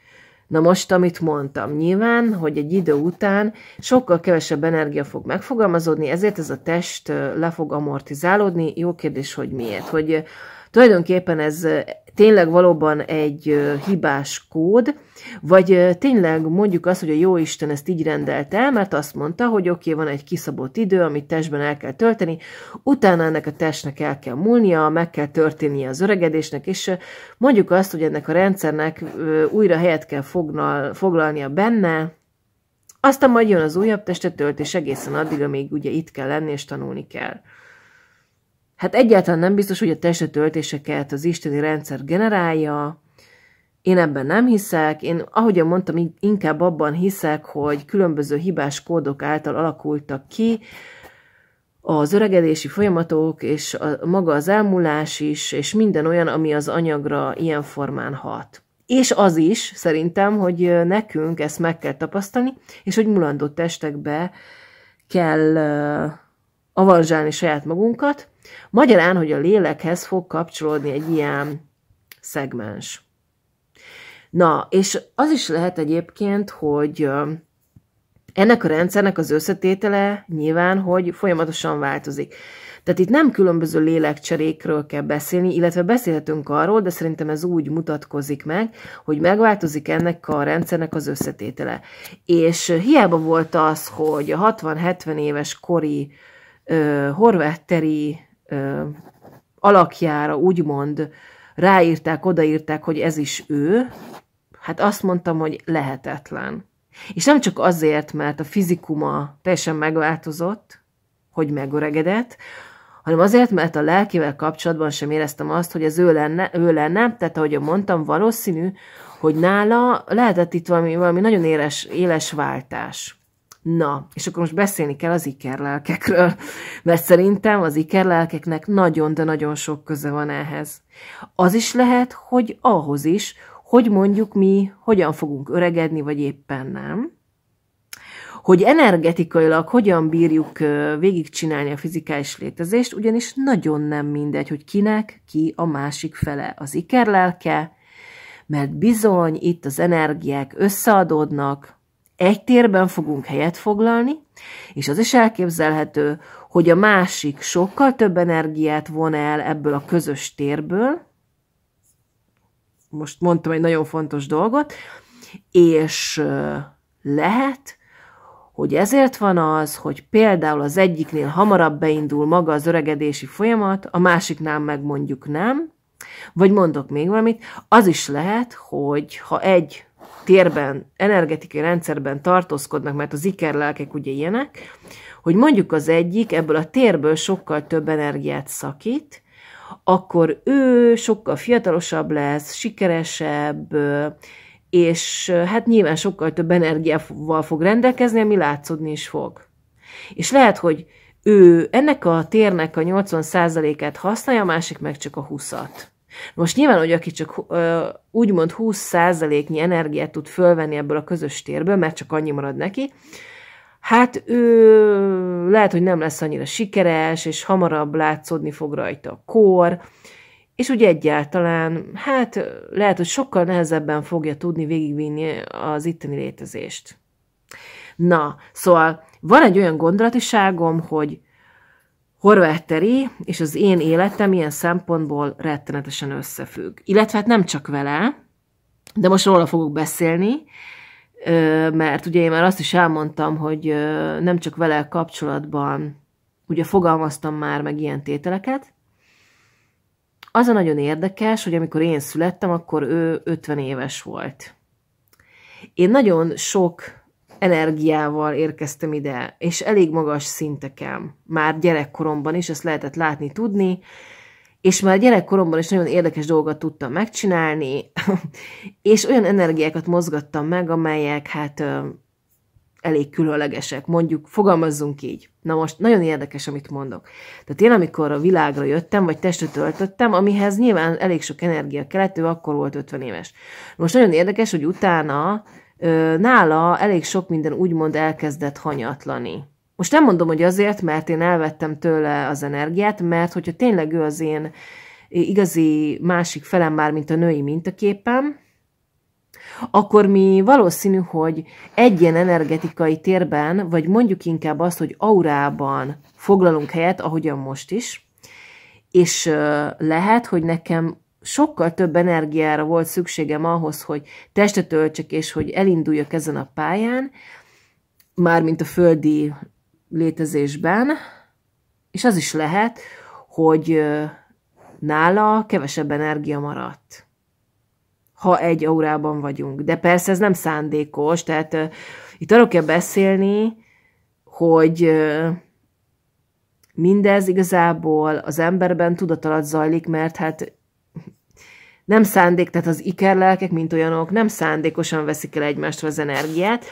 Na most, amit mondtam, nyilván, hogy egy idő után sokkal kevesebb energia fog megfogalmazódni, ezért ez a test le fog amortizálódni. Jó kérdés, hogy miért. Hogy tulajdonképpen ez tényleg valóban egy hibás kód, vagy tényleg mondjuk azt, hogy a jó Isten ezt így rendelt el, mert azt mondta, hogy oké, okay, van egy kiszabott idő, amit testben el kell tölteni, utána ennek a testnek el kell múlnia, meg kell történnie az öregedésnek, és mondjuk azt, hogy ennek a rendszernek újra helyet kell fognal, foglalnia benne, aztán majd jön az újabb testet tölt, és egészen addig, amíg ugye itt kell lenni, és tanulni kell. Hát egyáltalán nem biztos, hogy a teste töltéseket az isteni rendszer generálja. Én ebben nem hiszek. Én, ahogyan mondtam, inkább abban hiszek, hogy különböző hibás kódok által alakultak ki, az öregedési folyamatok, és a, maga az elmúlás is, és minden olyan, ami az anyagra ilyen formán hat. És az is, szerintem, hogy nekünk ezt meg kell tapasztalni, és hogy mulandó testekbe kell avanzsálni saját magunkat, Magyarán, hogy a lélekhez fog kapcsolódni egy ilyen szegmens. Na, és az is lehet egyébként, hogy ennek a rendszernek az összetétele nyilván, hogy folyamatosan változik. Tehát itt nem különböző lélekcserékről kell beszélni, illetve beszélhetünk arról, de szerintem ez úgy mutatkozik meg, hogy megváltozik ennek a rendszernek az összetétele. És hiába volt az, hogy a 60-70 éves kori ö, horvátteri ö, alakjára úgymond ráírták, odaírták, hogy ez is ő, hát azt mondtam, hogy lehetetlen. És nem csak azért, mert a fizikuma teljesen megváltozott, hogy megöregedett, hanem azért, mert a lelkével kapcsolatban sem éreztem azt, hogy ez ő lenne, ő lenne. tehát ahogy mondtam, valószínű, hogy nála lehetett itt valami, valami nagyon éles, éles váltás. Na, és akkor most beszélni kell az ikerlelkekről, mert szerintem az ikerlelkeknek nagyon, de nagyon sok köze van ehhez. Az is lehet, hogy ahhoz is, hogy mondjuk mi hogyan fogunk öregedni, vagy éppen nem, hogy energetikailag hogyan bírjuk végigcsinálni a fizikális létezést, ugyanis nagyon nem mindegy, hogy kinek ki a másik fele az ikerlelke, mert bizony itt az energiák összeadódnak, egy térben fogunk helyet foglalni, és az is elképzelhető, hogy a másik sokkal több energiát von el ebből a közös térből, most mondtam egy nagyon fontos dolgot, és lehet, hogy ezért van az, hogy például az egyiknél hamarabb beindul maga az öregedési folyamat, a másiknál meg mondjuk nem, vagy mondok még valamit, az is lehet, hogy ha egy térben, energetikai rendszerben tartózkodnak, mert az ikerlelkek ugye ilyenek, hogy mondjuk az egyik ebből a térből sokkal több energiát szakít, akkor ő sokkal fiatalosabb lesz, sikeresebb, és hát nyilván sokkal több energiával fog rendelkezni, ami látszódni is fog. És lehet, hogy ő ennek a térnek a 80%-át használja, a másik meg csak a 20-at. Most nyilván, hogy aki csak ö, úgymond 20%-nyi energiát tud fölvenni ebből a közös térből, mert csak annyi marad neki, hát ő lehet, hogy nem lesz annyira sikeres, és hamarabb látszódni fog rajta a kor, és úgy egyáltalán, hát lehet, hogy sokkal nehezebben fogja tudni végigvinni az itteni létezést. Na, szóval van egy olyan gondolatiságom, hogy horvát teri, és az én életem ilyen szempontból rettenetesen összefügg. Illetve hát nem csak vele, de most róla fogok beszélni, mert ugye én már azt is elmondtam, hogy nem csak vele kapcsolatban ugye fogalmaztam már meg ilyen tételeket. Az a nagyon érdekes, hogy amikor én születtem, akkor ő 50 éves volt. Én nagyon sok energiával érkeztem ide, és elég magas szinteken, már gyerekkoromban is, ezt lehetett látni, tudni, és már gyerekkoromban is nagyon érdekes dolgot tudtam megcsinálni, és olyan energiákat mozgattam meg, amelyek hát elég különlegesek, mondjuk fogalmazzunk így. Na most nagyon érdekes, amit mondok. Tehát én, amikor a világra jöttem, vagy testet töltöttem, amihez nyilván elég sok energia kellett, ő akkor volt 50 éves. Most nagyon érdekes, hogy utána nála elég sok minden úgymond elkezdett hanyatlani. Most nem mondom, hogy azért, mert én elvettem tőle az energiát, mert hogyha tényleg ő az én igazi másik felem már, mint a női mintaképem, akkor mi valószínű, hogy egy ilyen energetikai térben, vagy mondjuk inkább azt, hogy aurában foglalunk helyet, ahogyan most is, és lehet, hogy nekem sokkal több energiára volt szükségem ahhoz, hogy testet öltsek, és hogy elinduljak ezen a pályán, mármint a földi létezésben, és az is lehet, hogy nála kevesebb energia maradt, ha egy órában vagyunk. De persze ez nem szándékos, tehát uh, itt arról kell beszélni, hogy uh, mindez igazából az emberben tudat alatt zajlik, mert hát nem szándék, tehát az ikerlelkek, mint olyanok, nem szándékosan veszik el egymástól az energiát.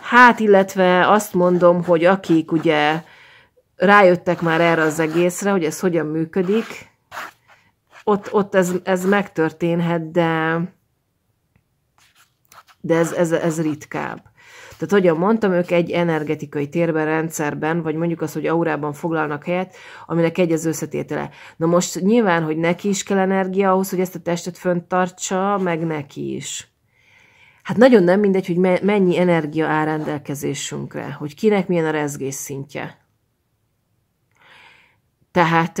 Hát, illetve azt mondom, hogy akik ugye rájöttek már erre az egészre, hogy ez hogyan működik, ott, ott ez, ez megtörténhet, de, de ez, ez, ez ritkább. Tehát, ahogyan mondtam, ők egy energetikai térben, rendszerben, vagy mondjuk az, hogy aurában foglalnak helyet, aminek egy az összetétele. Na most nyilván, hogy neki is kell energia ahhoz, hogy ezt a testet tartsa, meg neki is. Hát nagyon nem mindegy, hogy mennyi energia áll rendelkezésünkre, hogy kinek milyen a rezgés szintje. Tehát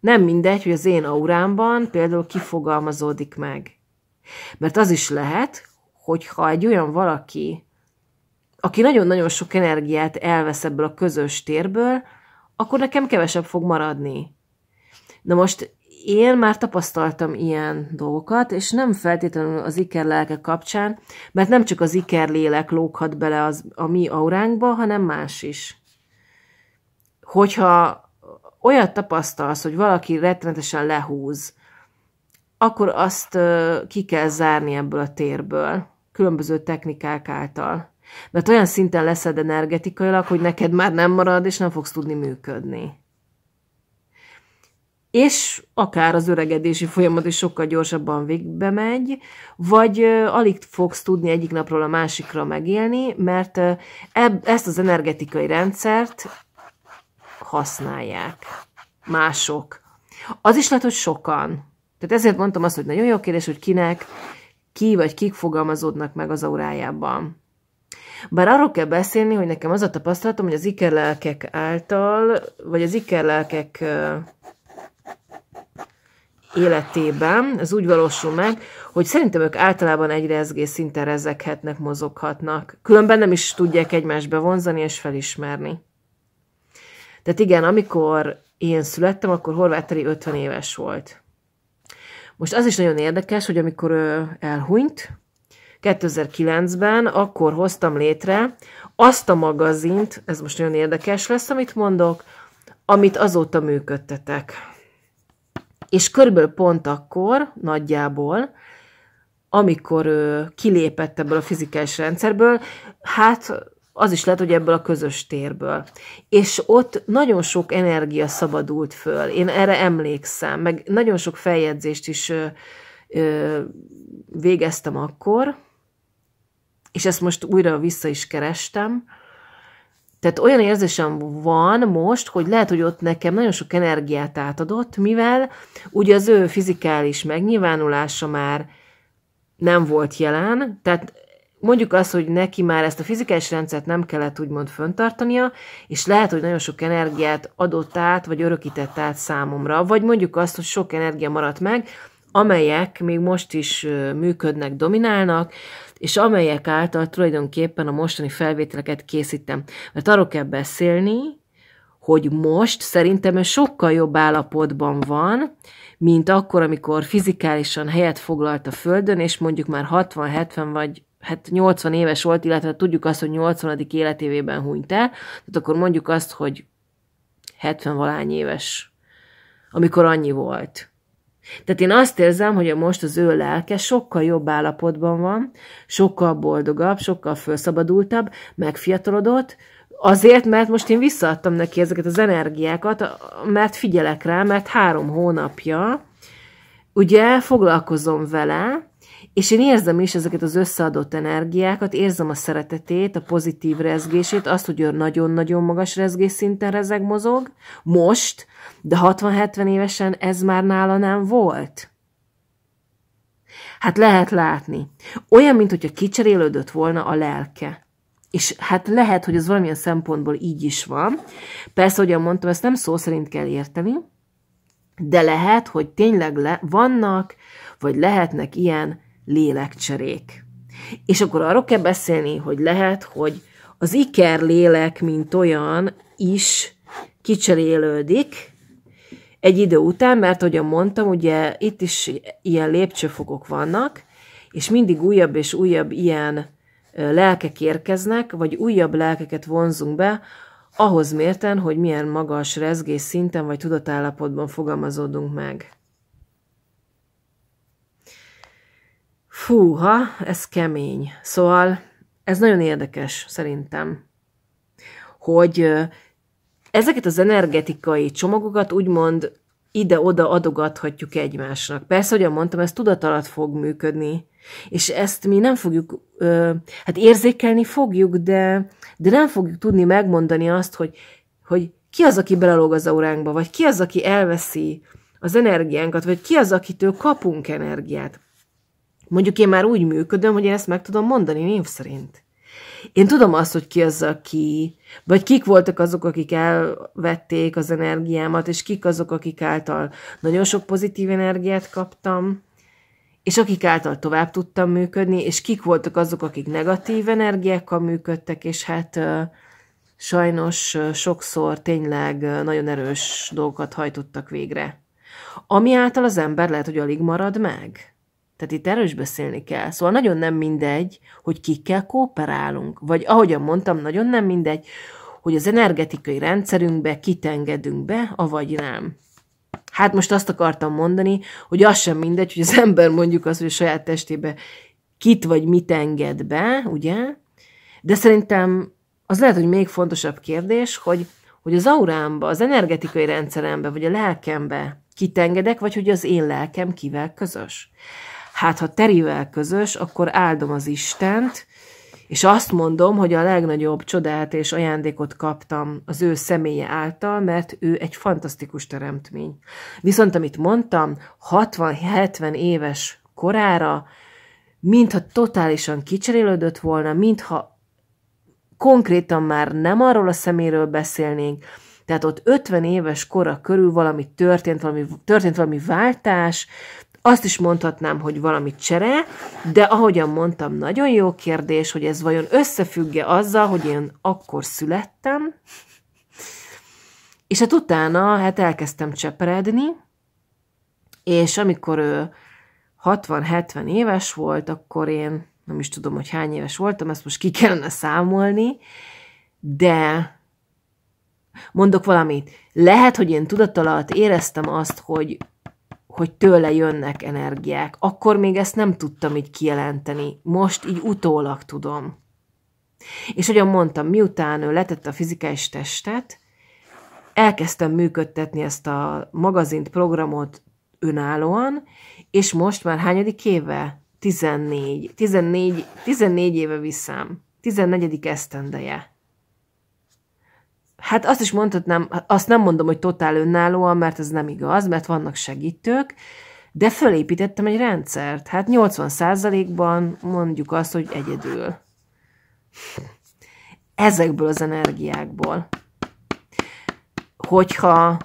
nem mindegy, hogy az én aurámban például kifogalmazódik meg. Mert az is lehet, hogyha egy olyan valaki aki nagyon-nagyon sok energiát elvesz ebből a közös térből, akkor nekem kevesebb fog maradni. Na most én már tapasztaltam ilyen dolgokat, és nem feltétlenül az iker lelke kapcsán, mert nem csak az iker lélek lóghat bele az, a mi auránkba, hanem más is. Hogyha olyat tapasztalsz, hogy valaki rettenetesen lehúz, akkor azt ki kell zárni ebből a térből, különböző technikák által. Mert hát olyan szinten leszed energetikailag, hogy neked már nem marad, és nem fogsz tudni működni. És akár az öregedési folyamat is sokkal gyorsabban végbe megy, vagy alig fogsz tudni egyik napról a másikra megélni, mert ezt az energetikai rendszert használják mások. Az is lehet, hogy sokan. Tehát ezért mondtam azt, hogy nagyon jó kérdés, hogy kinek, ki vagy kik fogalmazódnak meg az aurájában. Bár arról kell beszélni, hogy nekem az a tapasztalatom, hogy az ikerlelkek által, vagy az ikerlelkek életében, ez úgy valósul meg, hogy szerintem ők általában egy rezgés szinten rezeghetnek, mozoghatnak. Különben nem is tudják egymást bevonzani és felismerni. Tehát igen, amikor én születtem, akkor Horváth Teri 50 éves volt. Most az is nagyon érdekes, hogy amikor ő elhunyt, 2009-ben akkor hoztam létre azt a magazint, ez most nagyon érdekes lesz, amit mondok, amit azóta működtetek. És körülbelül pont akkor, nagyjából, amikor ő kilépett ebből a fizikai rendszerből, hát az is lehet, hogy ebből a közös térből. És ott nagyon sok energia szabadult föl, én erre emlékszem, meg nagyon sok feljegyzést is ö, ö, végeztem akkor, és ezt most újra vissza is kerestem, tehát olyan érzésem van most, hogy lehet, hogy ott nekem nagyon sok energiát átadott, mivel ugye az ő fizikális megnyilvánulása már nem volt jelen, tehát mondjuk azt, hogy neki már ezt a fizikális rendszert nem kellett úgymond föntartania, és lehet, hogy nagyon sok energiát adott át, vagy örökített át számomra, vagy mondjuk azt, hogy sok energia maradt meg, amelyek még most is működnek, dominálnak, és amelyek által tulajdonképpen a mostani felvételeket készítem. Mert arról kell beszélni, hogy most szerintem sokkal jobb állapotban van, mint akkor, amikor fizikálisan helyet foglalt a Földön, és mondjuk már 60-70 vagy hát 80 éves volt, illetve tudjuk azt, hogy 80. életévében hunyt el, tehát akkor mondjuk azt, hogy 70 valány éves, amikor annyi volt. Tehát én azt érzem, hogy most az ő lelke sokkal jobb állapotban van, sokkal boldogabb, sokkal felszabadultabb, megfiatalodott, Azért, mert most én visszaadtam neki ezeket az energiákat, mert figyelek rá, mert három hónapja, ugye, foglalkozom vele, és én érzem is ezeket az összeadott energiákat, érzem a szeretetét, a pozitív rezgését, azt, hogy ő nagyon-nagyon magas rezgésszinten rezeg mozog, most, de 60-70 évesen ez már nála nem volt. Hát lehet látni. Olyan, mint hogyha kicserélődött volna a lelke. És hát lehet, hogy ez valamilyen szempontból így is van. Persze, ahogyan mondtam, ezt nem szó szerint kell érteni, de lehet, hogy tényleg le, vannak, vagy lehetnek ilyen lélekcserék. És akkor arról kell beszélni, hogy lehet, hogy az iker lélek, mint olyan, is kicserélődik, egy idő után, mert ahogy mondtam, ugye itt is ilyen lépcsőfokok vannak, és mindig újabb és újabb ilyen lelkek érkeznek, vagy újabb lelkeket vonzunk be, ahhoz mérten, hogy milyen magas rezgés szinten vagy tudatállapotban fogalmazódunk meg. Fúha, ez kemény. Szóval ez nagyon érdekes szerintem, hogy ezeket az energetikai csomagokat úgymond ide-oda adogathatjuk egymásnak. Persze, ahogy mondtam, ez tudatalat fog működni, és ezt mi nem fogjuk, ö, hát érzékelni fogjuk, de, de nem fogjuk tudni megmondani azt, hogy, hogy ki az, aki belelóg az auránkba, vagy ki az, aki elveszi az energiánkat, vagy ki az, akitől kapunk energiát. Mondjuk én már úgy működöm, hogy én ezt meg tudom mondani név szerint. Én tudom azt, hogy ki az, aki, vagy kik voltak azok, akik elvették az energiámat, és kik azok, akik által nagyon sok pozitív energiát kaptam, és akik által tovább tudtam működni, és kik voltak azok, akik negatív energiákkal működtek, és hát sajnos sokszor tényleg nagyon erős dolgokat hajtottak végre. Ami által az ember lehet, hogy alig marad meg. Tehát itt erről is beszélni kell. Szóval nagyon nem mindegy, hogy kikkel kooperálunk. Vagy ahogyan mondtam, nagyon nem mindegy, hogy az energetikai rendszerünkbe kitengedünk be, avagy nem. Hát most azt akartam mondani, hogy az sem mindegy, hogy az ember mondjuk az, hogy a saját testébe kit vagy mit enged be, ugye? De szerintem az lehet, hogy még fontosabb kérdés, hogy, hogy az aurámba, az energetikai rendszerembe, vagy a lelkembe kitengedek, vagy hogy az én lelkem kivel közös hát ha terivel közös, akkor áldom az Istent, és azt mondom, hogy a legnagyobb csodát és ajándékot kaptam az ő személye által, mert ő egy fantasztikus teremtmény. Viszont amit mondtam, 60-70 éves korára, mintha totálisan kicserélődött volna, mintha konkrétan már nem arról a szeméről beszélnénk, tehát ott 50 éves kora körül valami történt, valami, történt valami váltás, azt is mondhatnám, hogy valami csere, de ahogyan mondtam, nagyon jó kérdés, hogy ez vajon e azzal, hogy én akkor születtem, és hát utána hát elkezdtem cseperedni, és amikor ő 60-70 éves volt, akkor én nem is tudom, hogy hány éves voltam, ezt most ki kellene számolni, de mondok valamit. Lehet, hogy én tudatalat éreztem azt, hogy hogy tőle jönnek energiák. Akkor még ezt nem tudtam így kijelenteni. Most így utólag tudom. És ahogyan mondtam, miután ő letette a fizikális testet, elkezdtem működtetni ezt a magazint, programot önállóan, és most már hányadik éve? 14. 14, 14 éve viszem. 14. esztendeje. Hát azt is mondhatnám, azt nem mondom, hogy totál önállóan, mert ez nem igaz, mert vannak segítők, de fölépítettem egy rendszert. Hát 80%-ban mondjuk azt, hogy egyedül. Ezekből az energiákból. Hogyha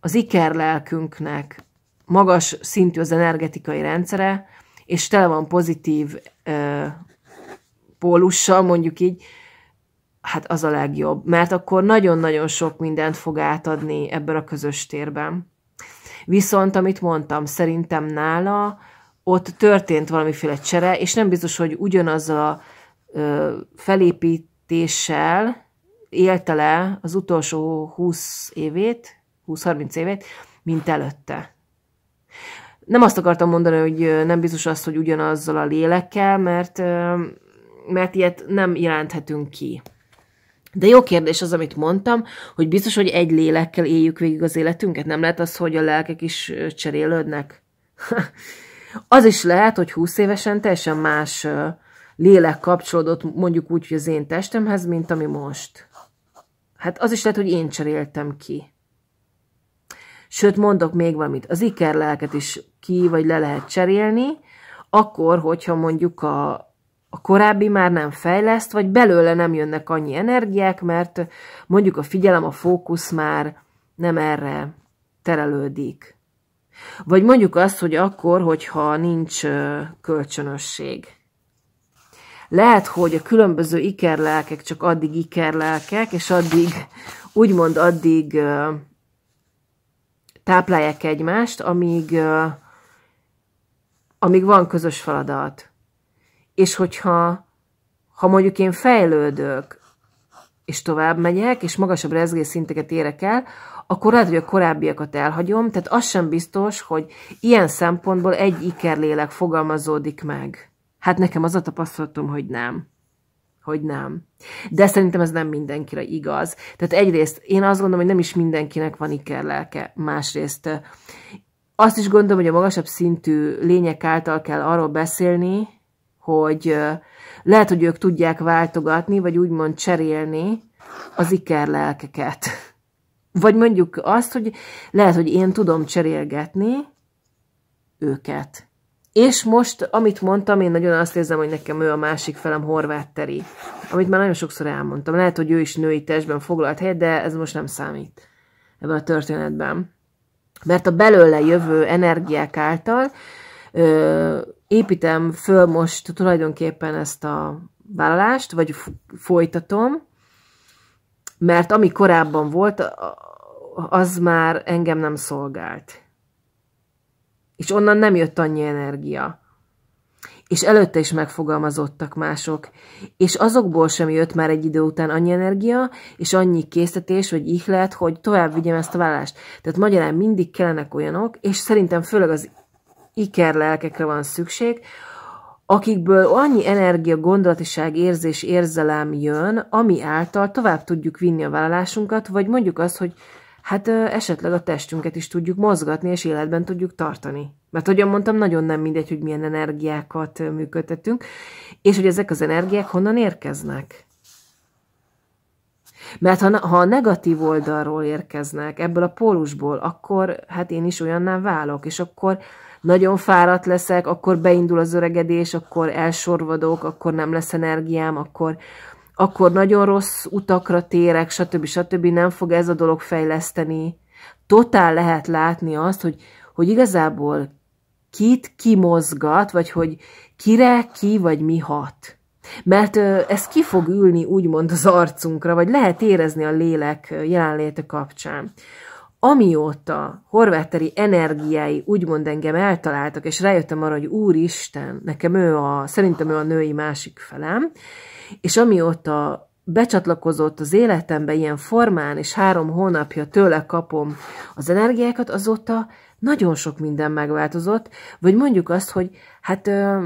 az ikerlelkünknek magas szintű az energetikai rendszere, és tele van pozitív ö, pólussal, mondjuk így, hát az a legjobb, mert akkor nagyon-nagyon sok mindent fog átadni ebben a közös térben. Viszont, amit mondtam, szerintem nála ott történt valamiféle csere, és nem biztos, hogy ugyanaz a ö, felépítéssel élte le az utolsó 20 évét, 20-30 évét, mint előtte. Nem azt akartam mondani, hogy nem biztos az, hogy ugyanazzal a lélekkel, mert, mert ilyet nem jelenthetünk ki. De jó kérdés az, amit mondtam, hogy biztos, hogy egy lélekkel éljük végig az életünket. Nem lehet az, hogy a lelkek is cserélődnek? az is lehet, hogy húsz évesen teljesen más lélek kapcsolódott mondjuk úgy, hogy az én testemhez, mint ami most. Hát az is lehet, hogy én cseréltem ki. Sőt, mondok még valamit. Az ikerlelket is ki vagy le lehet cserélni, akkor, hogyha mondjuk a, a korábbi már nem fejleszt, vagy belőle nem jönnek annyi energiák, mert mondjuk a figyelem, a fókusz már nem erre terelődik. Vagy mondjuk azt, hogy akkor, hogyha nincs kölcsönösség. Lehet, hogy a különböző ikerlelkek csak addig ikerlelkek, és addig, úgymond addig táplálják egymást, amíg, amíg van közös feladat és hogyha ha mondjuk én fejlődök, és tovább megyek, és magasabb rezgésszinteket érek el, akkor lehet, hogy a korábbiakat elhagyom, tehát az sem biztos, hogy ilyen szempontból egy ikerlélek fogalmazódik meg. Hát nekem az a tapasztalatom, hogy nem. Hogy nem. De szerintem ez nem mindenkire igaz. Tehát egyrészt én azt gondolom, hogy nem is mindenkinek van ikerlelke. Másrészt azt is gondolom, hogy a magasabb szintű lények által kell arról beszélni, hogy lehet, hogy ők tudják váltogatni, vagy úgymond cserélni az iker lelkeket. Vagy mondjuk azt, hogy lehet, hogy én tudom cserélgetni őket. És most, amit mondtam, én nagyon azt érzem, hogy nekem ő a másik felem horvát teri. Amit már nagyon sokszor elmondtam. Lehet, hogy ő is női testben foglalt helyet, de ez most nem számít ebben a történetben. Mert a belőle jövő energiák által ö, építem föl most tulajdonképpen ezt a vállalást, vagy folytatom, mert ami korábban volt, az már engem nem szolgált. És onnan nem jött annyi energia. És előtte is megfogalmazottak mások. És azokból sem jött már egy idő után annyi energia, és annyi késztetés, vagy ihlet, hogy tovább vigyem ezt a vállást. Tehát magyarán mindig kellenek olyanok, és szerintem főleg az ikerlelkekre van szükség, akikből annyi energia, gondolatiság, érzés, érzelem jön, ami által tovább tudjuk vinni a vállalásunkat, vagy mondjuk azt, hogy hát ö, esetleg a testünket is tudjuk mozgatni, és életben tudjuk tartani. Mert ahogyan mondtam, nagyon nem mindegy, hogy milyen energiákat működtetünk, és hogy ezek az energiák honnan érkeznek. Mert ha, ha a negatív oldalról érkeznek, ebből a pólusból, akkor hát én is olyanná válok, és akkor nagyon fáradt leszek, akkor beindul az öregedés, akkor elsorvadok, akkor nem lesz energiám, akkor, akkor nagyon rossz utakra térek, stb. stb. nem fog ez a dolog fejleszteni. Totál lehet látni azt, hogy, hogy igazából kit kimozgat, vagy hogy kire ki vagy mi hat. Mert ez ki fog ülni úgymond az arcunkra, vagy lehet érezni a lélek jelenléte kapcsán amióta horváteri energiái úgymond engem eltaláltak, és rájöttem arra, hogy úristen, nekem ő a, szerintem ő a női másik felem, és amióta becsatlakozott az életembe ilyen formán, és három hónapja tőle kapom az energiákat, azóta nagyon sok minden megváltozott, vagy mondjuk azt, hogy hát ö,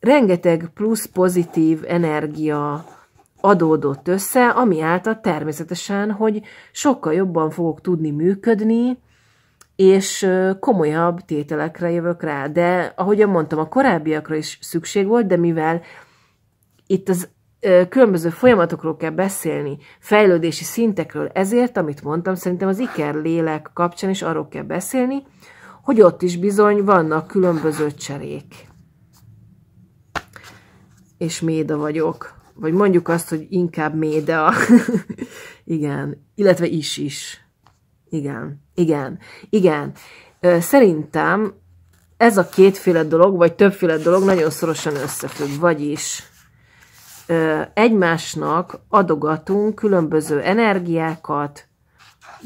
rengeteg plusz pozitív energia adódott össze, ami által természetesen, hogy sokkal jobban fogok tudni működni, és komolyabb tételekre jövök rá. De ahogyan mondtam, a korábbiakra is szükség volt, de mivel itt az különböző folyamatokról kell beszélni, fejlődési szintekről, ezért, amit mondtam, szerintem az iker lélek kapcsán is arról kell beszélni, hogy ott is bizony vannak különböző cserék. És méda vagyok vagy mondjuk azt, hogy inkább média. igen, illetve is-is. Igen, igen, igen. Szerintem ez a kétféle dolog, vagy többféle dolog nagyon szorosan összefügg, vagyis egymásnak adogatunk különböző energiákat,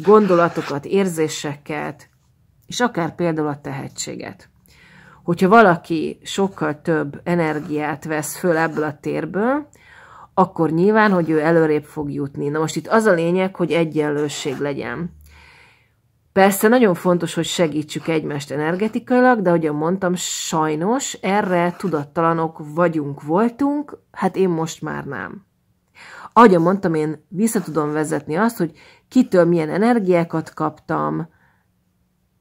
gondolatokat, érzéseket, és akár például a tehetséget. Hogyha valaki sokkal több energiát vesz föl ebből a térből, akkor nyilván, hogy ő előrébb fog jutni. Na most itt az a lényeg, hogy egyenlőség legyen. Persze nagyon fontos, hogy segítsük egymást energetikailag, de ahogyan mondtam, sajnos erre tudattalanok vagyunk, voltunk, hát én most már nem. Ahogyan mondtam, én vissza tudom vezetni azt, hogy kitől milyen energiákat kaptam,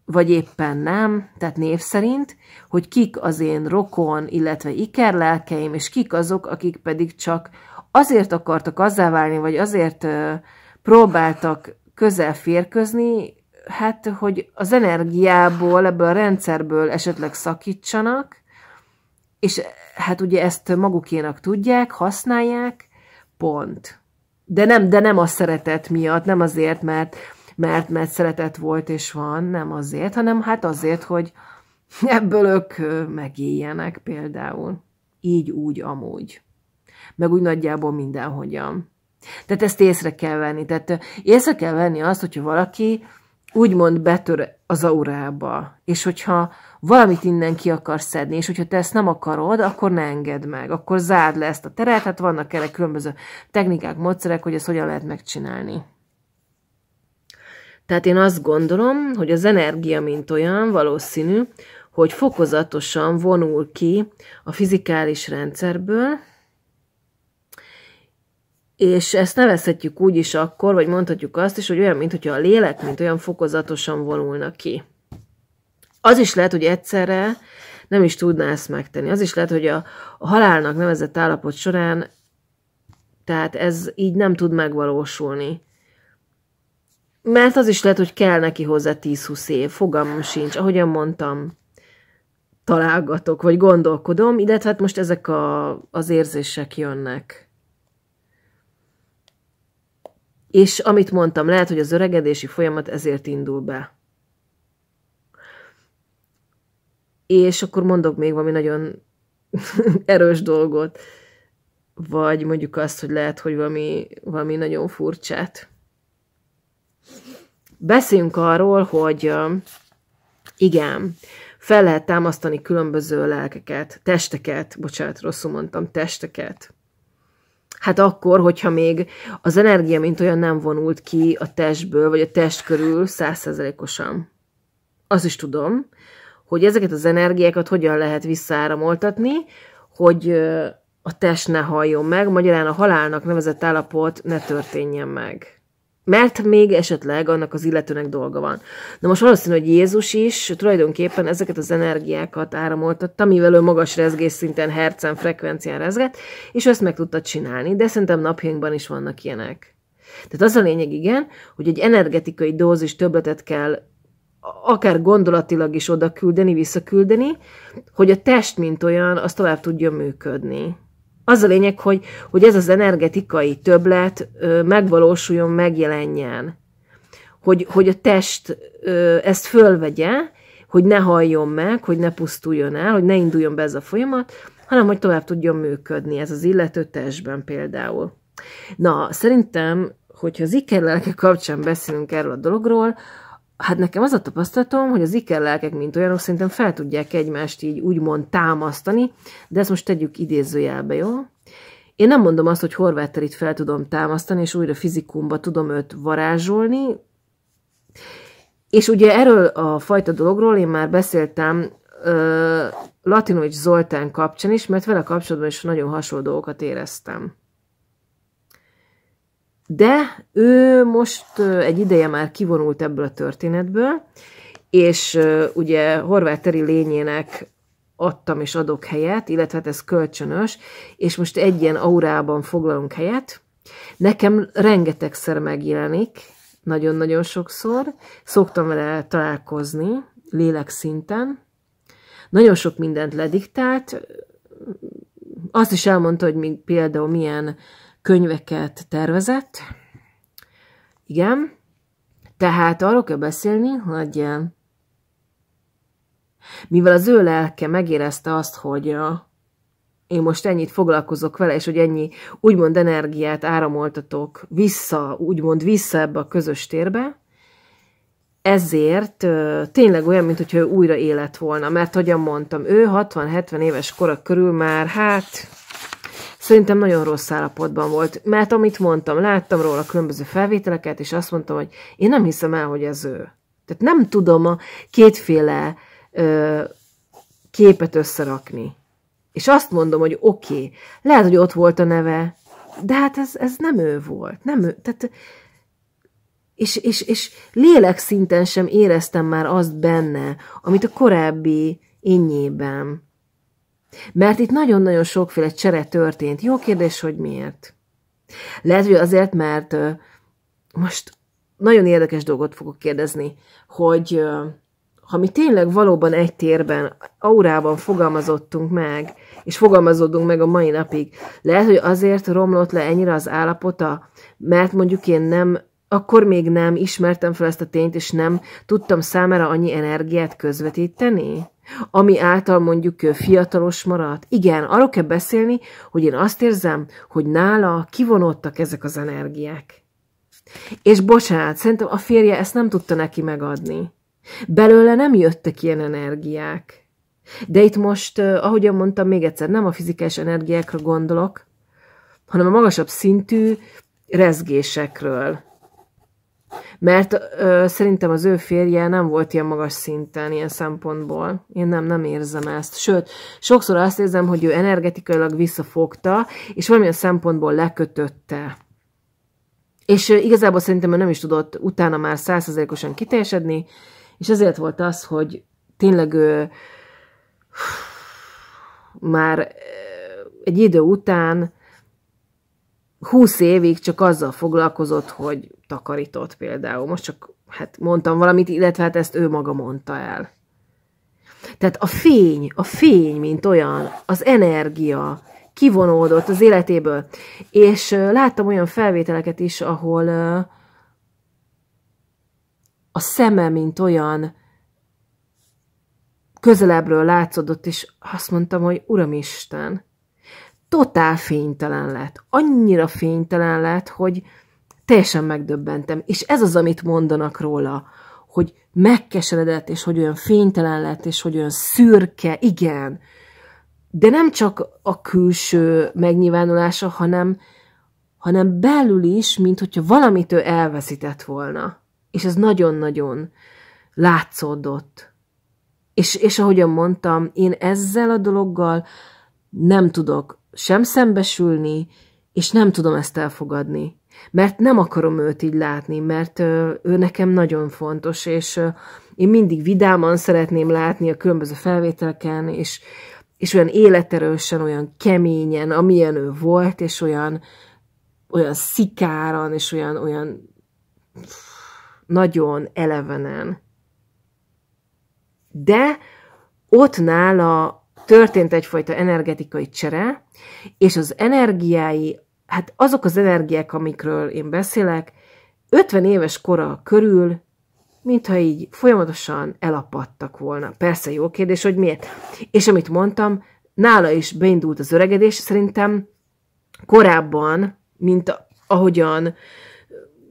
vagy éppen nem, tehát név szerint, hogy kik az én rokon, illetve ikerlelkeim, és kik azok, akik pedig csak azért akartak azzá válni, vagy azért próbáltak közel férközni, hát, hogy az energiából, ebből a rendszerből esetleg szakítsanak, és hát ugye ezt magukénak tudják, használják, pont. De nem, de nem a szeretet miatt, nem azért, mert, mert, mert szeretet volt és van, nem azért, hanem hát azért, hogy ebből ők megéljenek például. Így, úgy, amúgy meg úgy nagyjából mindenhogyan. Tehát ezt észre kell venni. Tehát észre kell venni azt, hogyha valaki úgymond betör az aurába, és hogyha valamit innen ki akarsz szedni, és hogyha te ezt nem akarod, akkor ne engedd meg, akkor zárd le ezt a teret, Tehát vannak erre különböző technikák, módszerek, hogy ezt hogyan lehet megcsinálni. Tehát én azt gondolom, hogy az energia, mint olyan, valószínű, hogy fokozatosan vonul ki a fizikális rendszerből, és ezt nevezhetjük úgy is akkor, vagy mondhatjuk azt is, hogy olyan, mintha a lélek, mint olyan fokozatosan vonulna ki. Az is lehet, hogy egyszerre nem is tudná ezt megtenni. Az is lehet, hogy a, a halálnak nevezett állapot során, tehát ez így nem tud megvalósulni. Mert az is lehet, hogy kell neki hozzá 10-20 év, fogalmam sincs, ahogyan mondtam, találgatok, vagy gondolkodom, illetve hát most ezek a, az érzések jönnek. És amit mondtam, lehet, hogy az öregedési folyamat ezért indul be. És akkor mondok még valami nagyon erős dolgot, vagy mondjuk azt, hogy lehet, hogy valami, valami nagyon furcsát. Beszéljünk arról, hogy igen, fel lehet támasztani különböző lelkeket, testeket, bocsánat, rosszul mondtam, testeket, Hát akkor, hogyha még az energia, mint olyan nem vonult ki a testből, vagy a test körül százszerzelékosan. Azt is tudom, hogy ezeket az energiákat hogyan lehet visszaáramoltatni, hogy a test ne halljon meg, magyarán a halálnak nevezett állapot ne történjen meg mert még esetleg annak az illetőnek dolga van. Na most valószínű, hogy Jézus is tulajdonképpen ezeket az energiákat áramoltatta, mivel ő magas rezgés szinten, hercen, frekvencián rezgett, és ezt meg tudta csinálni, de szerintem napjainkban is vannak ilyenek. Tehát az a lényeg, igen, hogy egy energetikai dózis többletet kell akár gondolatilag is oda küldeni, visszaküldeni, hogy a test, mint olyan, az tovább tudjon működni az a lényeg, hogy, hogy ez az energetikai többlet ö, megvalósuljon, megjelenjen. Hogy, hogy a test ö, ezt fölvegye, hogy ne halljon meg, hogy ne pusztuljon el, hogy ne induljon be ez a folyamat, hanem hogy tovább tudjon működni ez az illető testben például. Na, szerintem, hogyha az ikerlelke kapcsán beszélünk erről a dologról, Hát nekem az a tapasztalatom, hogy az ikerlelkek, mint olyanok, szerintem fel tudják egymást így úgymond támasztani, de ezt most tegyük idézőjelbe, jó? Én nem mondom azt, hogy Horváttal itt fel tudom támasztani, és újra fizikumba tudom őt varázsolni, és ugye erről a fajta dologról én már beszéltem Latinovics Zoltán kapcsán is, mert vele kapcsolatban is nagyon hasonló dolgokat éreztem. De ő most egy ideje már kivonult ebből a történetből, és ugye Horváth eri lényének adtam és adok helyet, illetve hát ez kölcsönös, és most egy ilyen aurában foglalunk helyet. Nekem rengetegszer megjelenik, nagyon-nagyon sokszor, szoktam vele találkozni lélekszinten, nagyon sok mindent lediktált, azt is elmondta, hogy még például milyen könyveket tervezett. Igen. Tehát arról kell beszélni, hogy eh, mivel az ő lelke megérezte azt, hogy eh, én most ennyit foglalkozok vele, és hogy ennyi úgymond energiát áramoltatok vissza, úgymond vissza ebbe a közös térbe, ezért ö, eh, tényleg olyan, mint hogyha ő újra élet volna, mert hogyan mondtam, ő 60-70 éves korak körül már hát Szerintem nagyon rossz állapotban volt, mert amit mondtam, láttam róla különböző felvételeket, és azt mondtam, hogy én nem hiszem el, hogy ez ő. Tehát nem tudom a kétféle ö, képet összerakni. És azt mondom, hogy oké, okay, lehet, hogy ott volt a neve, de hát ez, ez nem ő volt. Nem ő, tehát, és, és, és lélek szinten sem éreztem már azt benne, amit a korábbi énjében mert itt nagyon-nagyon sokféle csere történt. Jó kérdés, hogy miért. Lehet, hogy azért, mert most nagyon érdekes dolgot fogok kérdezni, hogy ha mi tényleg valóban egy térben, aurában fogalmazottunk meg, és fogalmazódunk meg a mai napig, lehet, hogy azért romlott le ennyire az állapota, mert mondjuk én nem, akkor még nem ismertem fel ezt a tényt, és nem tudtam számára annyi energiát közvetíteni? ami által mondjuk fiatalos maradt. Igen, arról kell beszélni, hogy én azt érzem, hogy nála kivonottak ezek az energiák. És bocsánat, szerintem a férje ezt nem tudta neki megadni. Belőle nem jöttek ilyen energiák. De itt most, ahogyan mondtam még egyszer, nem a fizikás energiákra gondolok, hanem a magasabb szintű rezgésekről. Mert ö, szerintem az ő férje nem volt ilyen magas szinten ilyen szempontból. Én nem, nem érzem ezt. Sőt, sokszor azt érzem, hogy ő energetikailag visszafogta, és valamilyen szempontból lekötötte. És ö, igazából szerintem ő nem is tudott utána már százszerzelékosan kiteljesedni, és ezért volt az, hogy tényleg ő már egy idő után húsz évig csak azzal foglalkozott, hogy takarított például. Most csak hát mondtam valamit, illetve hát ezt ő maga mondta el. Tehát a fény, a fény, mint olyan, az energia kivonódott az életéből. És láttam olyan felvételeket is, ahol a szeme, mint olyan, közelebbről látszódott, és azt mondtam, hogy Uramisten, totál fénytelen lett. Annyira fénytelen lett, hogy teljesen megdöbbentem. És ez az, amit mondanak róla, hogy megkeseredett, és hogy olyan fénytelen lett, és hogy olyan szürke, igen. De nem csak a külső megnyilvánulása, hanem, hanem belül is, mint hogyha valamit ő elveszített volna. És ez nagyon-nagyon látszódott. És, és ahogyan mondtam, én ezzel a dologgal nem tudok sem szembesülni, és nem tudom ezt elfogadni. Mert nem akarom őt így látni, mert ő nekem nagyon fontos, és én mindig vidáman szeretném látni a különböző felvételeken, és, és olyan életerősen, olyan keményen, amilyen ő volt, és olyan, olyan szikáran, és olyan, olyan nagyon elevenen. De ott nála történt egyfajta energetikai csere, és az energiái, hát azok az energiák, amikről én beszélek, 50 éves kora körül, mintha így folyamatosan elapadtak volna. Persze jó kérdés, hogy miért. És amit mondtam, nála is beindult az öregedés, szerintem korábban, mint ahogyan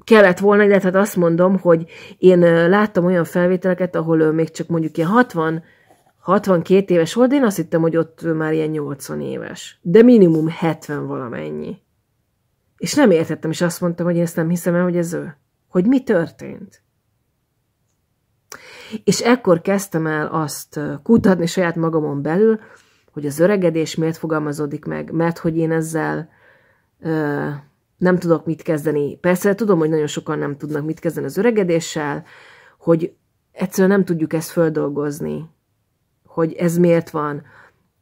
kellett volna, illetve hát azt mondom, hogy én láttam olyan felvételeket, ahol ő még csak mondjuk ilyen 60 62 éves volt, én azt hittem, hogy ott már ilyen 80 éves. De minimum 70 valamennyi. És nem értettem, és azt mondtam, hogy én ezt nem hiszem el, hogy ez ő. Hogy mi történt? És ekkor kezdtem el azt kutatni saját magamon belül, hogy az öregedés miért fogalmazódik meg, mert hogy én ezzel ö, nem tudok mit kezdeni. Persze tudom, hogy nagyon sokan nem tudnak mit kezdeni az öregedéssel, hogy egyszerűen nem tudjuk ezt földolgozni hogy ez miért van.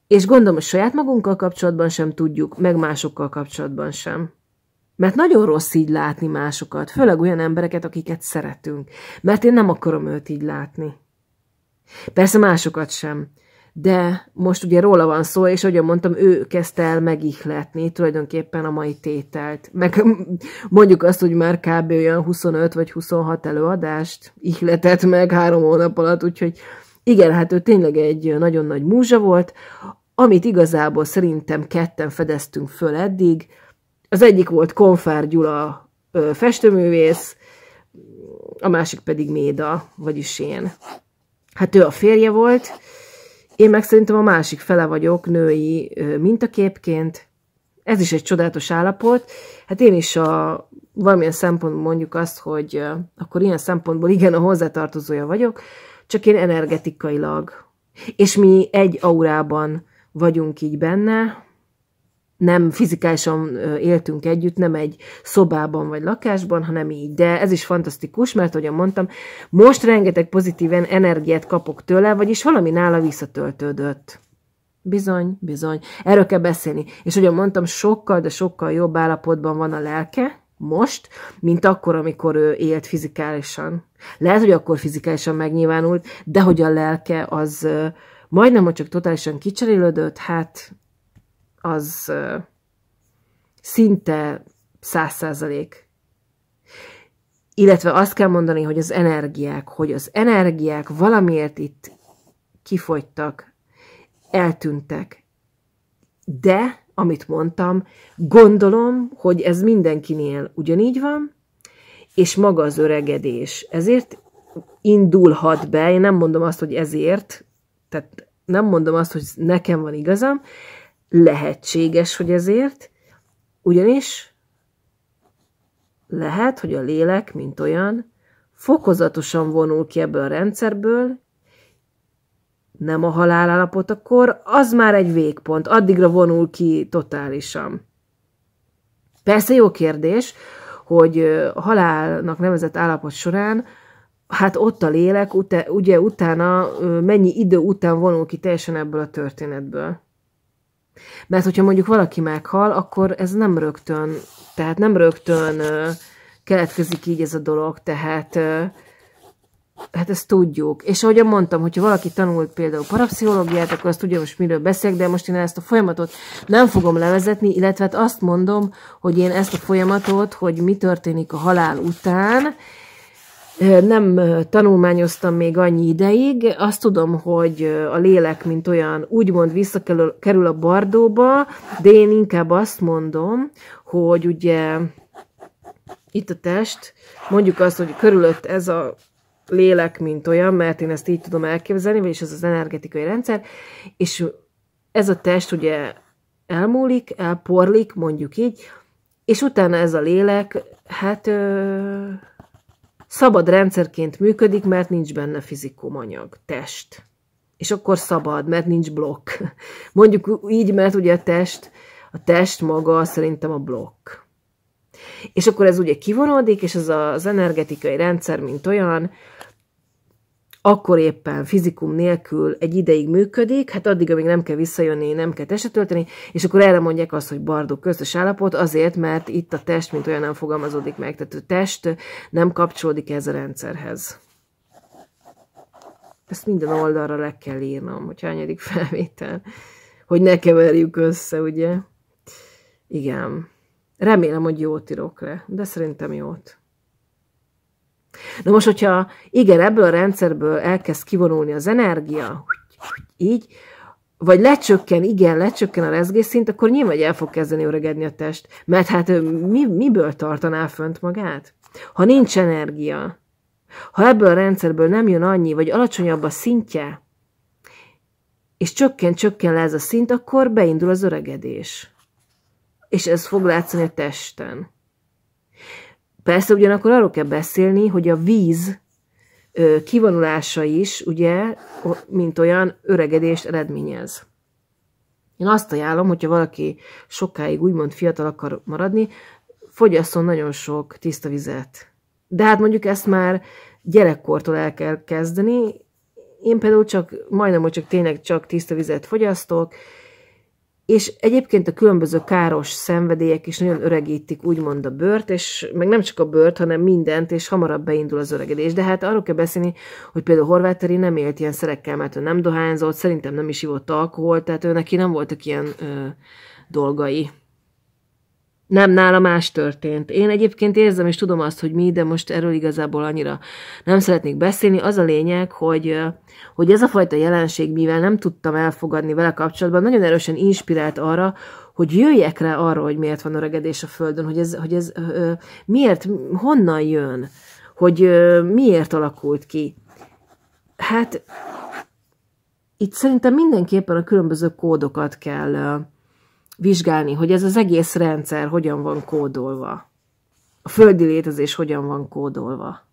És gondolom, hogy saját magunkkal kapcsolatban sem tudjuk, meg másokkal kapcsolatban sem. Mert nagyon rossz így látni másokat, főleg olyan embereket, akiket szeretünk. Mert én nem akarom őt így látni. Persze másokat sem. De most ugye róla van szó, és ahogy mondtam, ő kezdte el megihletni tulajdonképpen a mai tételt. Meg mondjuk azt, hogy már kb. olyan 25 vagy 26 előadást ihletett meg három hónap alatt, úgyhogy igen, hát ő tényleg egy nagyon nagy múzsa volt, amit igazából szerintem ketten fedeztünk föl eddig. Az egyik volt Konfár Gyula festőművész, a másik pedig Méda, vagyis én. Hát ő a férje volt, én meg szerintem a másik fele vagyok női mintaképként. Ez is egy csodálatos állapot. Hát én is a valamilyen szempontból mondjuk azt, hogy akkor ilyen szempontból igen, a hozzátartozója vagyok, csak én energetikailag. És mi egy aurában vagyunk így benne, nem fizikálisan éltünk együtt, nem egy szobában vagy lakásban, hanem így. De ez is fantasztikus, mert ahogyan mondtam, most rengeteg pozitíven energiát kapok tőle, vagyis valami nála visszatöltődött. Bizony, bizony. Erről kell beszélni. És ahogyan mondtam, sokkal, de sokkal jobb állapotban van a lelke, most, mint akkor, amikor ő élt fizikálisan. Lehet, hogy akkor fizikálisan megnyilvánult, de hogy a lelke az majdnem, hogy csak totálisan kicserélődött, hát az szinte száz százalék. Illetve azt kell mondani, hogy az energiák, hogy az energiák valamiért itt kifogytak, eltűntek. De amit mondtam, gondolom, hogy ez mindenkinél ugyanígy van, és maga az öregedés. Ezért indulhat be, én nem mondom azt, hogy ezért, tehát nem mondom azt, hogy nekem van igazam, lehetséges, hogy ezért, ugyanis lehet, hogy a lélek, mint olyan, fokozatosan vonul ki ebből a rendszerből, nem a halálállapot, akkor az már egy végpont, addigra vonul ki totálisan. Persze jó kérdés, hogy halálnak nevezett állapot során, hát ott a lélek, ut- ugye utána mennyi idő után vonul ki teljesen ebből a történetből. Mert hogyha mondjuk valaki meghal, akkor ez nem rögtön, tehát nem rögtön keletkezik így ez a dolog, tehát hát ezt tudjuk. És ahogy mondtam, hogyha valaki tanult például parapszichológiát, akkor azt tudja most miről beszélek, de most én ezt a folyamatot nem fogom levezetni, illetve hát azt mondom, hogy én ezt a folyamatot, hogy mi történik a halál után, nem tanulmányoztam még annyi ideig, azt tudom, hogy a lélek, mint olyan, úgymond visszakerül a bardóba, de én inkább azt mondom, hogy ugye itt a test, mondjuk azt, hogy körülött ez a lélek, mint olyan, mert én ezt így tudom elképzelni, vagyis az az energetikai rendszer, és ez a test ugye elmúlik, elporlik, mondjuk így, és utána ez a lélek, hát ö, szabad rendszerként működik, mert nincs benne fizikum anyag, test. És akkor szabad, mert nincs blokk. Mondjuk így, mert ugye a test, a test maga szerintem a blokk. És akkor ez ugye kivonódik, és ez az energetikai rendszer, mint olyan, akkor éppen fizikum nélkül egy ideig működik, hát addig, amíg nem kell visszajönni, nem kell testet tölteni, és akkor erre mondják azt, hogy bardok közös állapot, azért, mert itt a test, mint olyan nem fogalmazódik meg, tehát a test nem kapcsolódik ez a rendszerhez. Ezt minden oldalra le kell írnom, hogy hányadik felvétel, hogy ne keverjük össze, ugye? Igen. Remélem, hogy jót írok le, de szerintem jót. Na most, hogyha igen, ebből a rendszerből elkezd kivonulni az energia, így, vagy lecsökken, igen, lecsökken a rezgésszint, akkor nyilván el fog kezdeni öregedni a test. Mert hát mi, miből tartaná fönt magát? Ha nincs energia, ha ebből a rendszerből nem jön annyi, vagy alacsonyabb a szintje, és csökken-csökken le ez a szint, akkor beindul az öregedés. És ez fog látszani a testen. Persze ugyanakkor arról kell beszélni, hogy a víz kivonulása is, ugye, mint olyan öregedést eredményez. Én azt ajánlom, hogyha valaki sokáig úgymond fiatal akar maradni, fogyasszon nagyon sok tiszta vizet. De hát mondjuk ezt már gyerekkortól el kell kezdeni. Én például csak, majdnem, hogy csak tényleg csak tiszta vizet fogyasztok, és egyébként a különböző káros szenvedélyek is nagyon öregítik úgymond a bőrt, és meg nem csak a bőrt, hanem mindent, és hamarabb beindul az öregedés. De hát arról kell beszélni, hogy például Horváteri nem élt ilyen szerekkel, mert ő nem dohányzott, szerintem nem is ivott alkoholt, tehát ő neki nem voltak ilyen ö, dolgai. Nem, nála más történt. Én egyébként érzem és tudom azt, hogy mi, de most erről igazából annyira nem szeretnék beszélni. Az a lényeg, hogy, hogy ez a fajta jelenség, mivel nem tudtam elfogadni vele kapcsolatban, nagyon erősen inspirált arra, hogy jöjjek rá arra, hogy miért van öregedés a Földön, hogy ez, hogy ez miért, honnan jön, hogy miért alakult ki. Hát itt szerintem mindenképpen a különböző kódokat kell vizsgálni, hogy ez az egész rendszer hogyan van kódolva. A földi létezés hogyan van kódolva.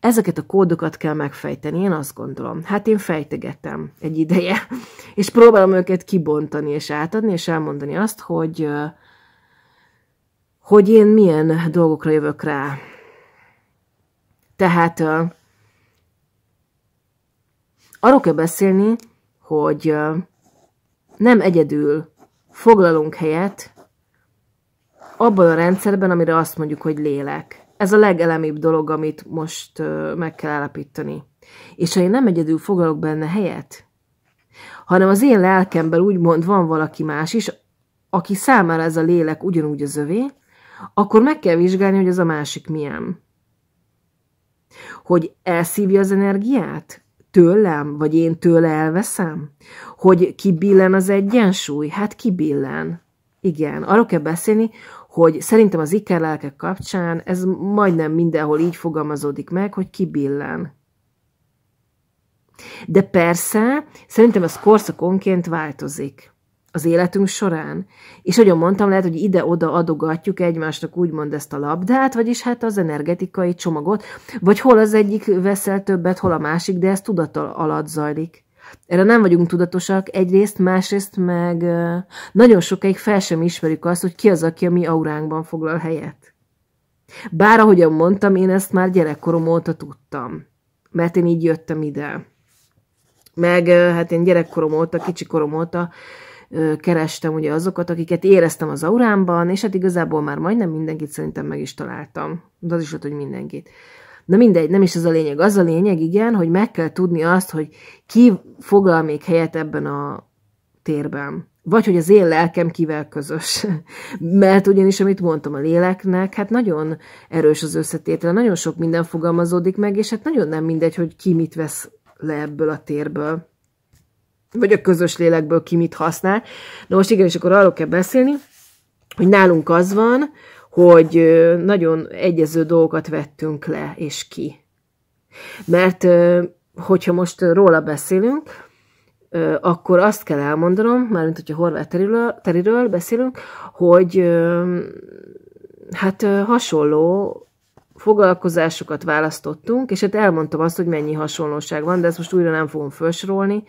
Ezeket a kódokat kell megfejteni, én azt gondolom. Hát én fejtegetem egy ideje, és próbálom őket kibontani és átadni, és elmondani azt, hogy, hogy én milyen dolgokra jövök rá. Tehát arról kell beszélni, hogy nem egyedül foglalunk helyet abban a rendszerben, amire azt mondjuk, hogy lélek. Ez a legelemibb dolog, amit most meg kell állapítani. És ha én nem egyedül foglalok benne helyet, hanem az én lelkemben úgymond van valaki más is, aki számára ez a lélek ugyanúgy az övé, akkor meg kell vizsgálni, hogy az a másik milyen. Hogy elszívja az energiát? tőlem, vagy én tőle elveszem? Hogy kibillen az egyensúly? Hát kibillen. Igen, arról kell beszélni, hogy szerintem az ikerlelkek kapcsán ez majdnem mindenhol így fogalmazódik meg, hogy kibillen. De persze, szerintem ez korszakonként változik az életünk során. És ahogy mondtam, lehet, hogy ide-oda adogatjuk egymásnak úgymond ezt a labdát, vagyis hát az energetikai csomagot, vagy hol az egyik veszel többet, hol a másik, de ez tudat alatt zajlik. Erre nem vagyunk tudatosak egyrészt, másrészt meg nagyon sokáig fel sem ismerjük azt, hogy ki az, aki a mi auránkban foglal helyet. Bár ahogyan mondtam, én ezt már gyerekkorom óta tudtam, mert én így jöttem ide. Meg hát én gyerekkorom óta, kicsi korom óta kerestem ugye azokat, akiket éreztem az aurámban, és hát igazából már majdnem mindenkit szerintem meg is találtam. De az is ott, hogy mindenkit. Na mindegy, nem is ez a lényeg. Az a lényeg, igen, hogy meg kell tudni azt, hogy ki foglal még helyet ebben a térben. Vagy hogy az én lelkem kivel közös. Mert ugyanis, amit mondtam, a léleknek, hát nagyon erős az összetétel, nagyon sok minden fogalmazódik meg, és hát nagyon nem mindegy, hogy ki mit vesz le ebből a térből vagy a közös lélekből ki mit használ. Na most igen, és akkor arról kell beszélni, hogy nálunk az van, hogy nagyon egyező dolgokat vettünk le és ki. Mert hogyha most róla beszélünk, akkor azt kell elmondanom, mármint hogyha horvát teriről, teriről beszélünk, hogy hát hasonló foglalkozásokat választottunk, és hát elmondtam azt, hogy mennyi hasonlóság van, de ezt most újra nem fogom felsorolni,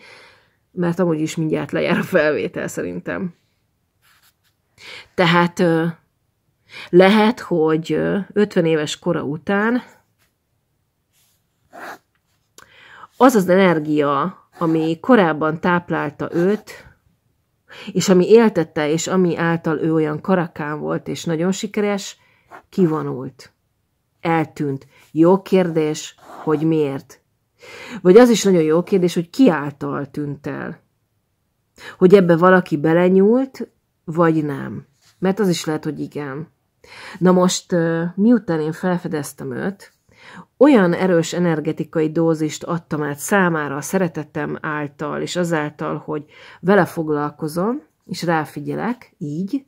mert amúgy is mindjárt lejár a felvétel szerintem. Tehát lehet, hogy 50 éves kora után az az energia, ami korábban táplálta őt, és ami éltette, és ami által ő olyan karakán volt, és nagyon sikeres, kivonult. Eltűnt. Jó kérdés, hogy miért. Vagy az is nagyon jó kérdés, hogy ki által tűnt el. Hogy ebbe valaki belenyúlt, vagy nem. Mert az is lehet, hogy igen. Na most, miután én felfedeztem őt, olyan erős energetikai dózist adtam át számára a szeretetem által, és azáltal, hogy vele foglalkozom, és ráfigyelek, így,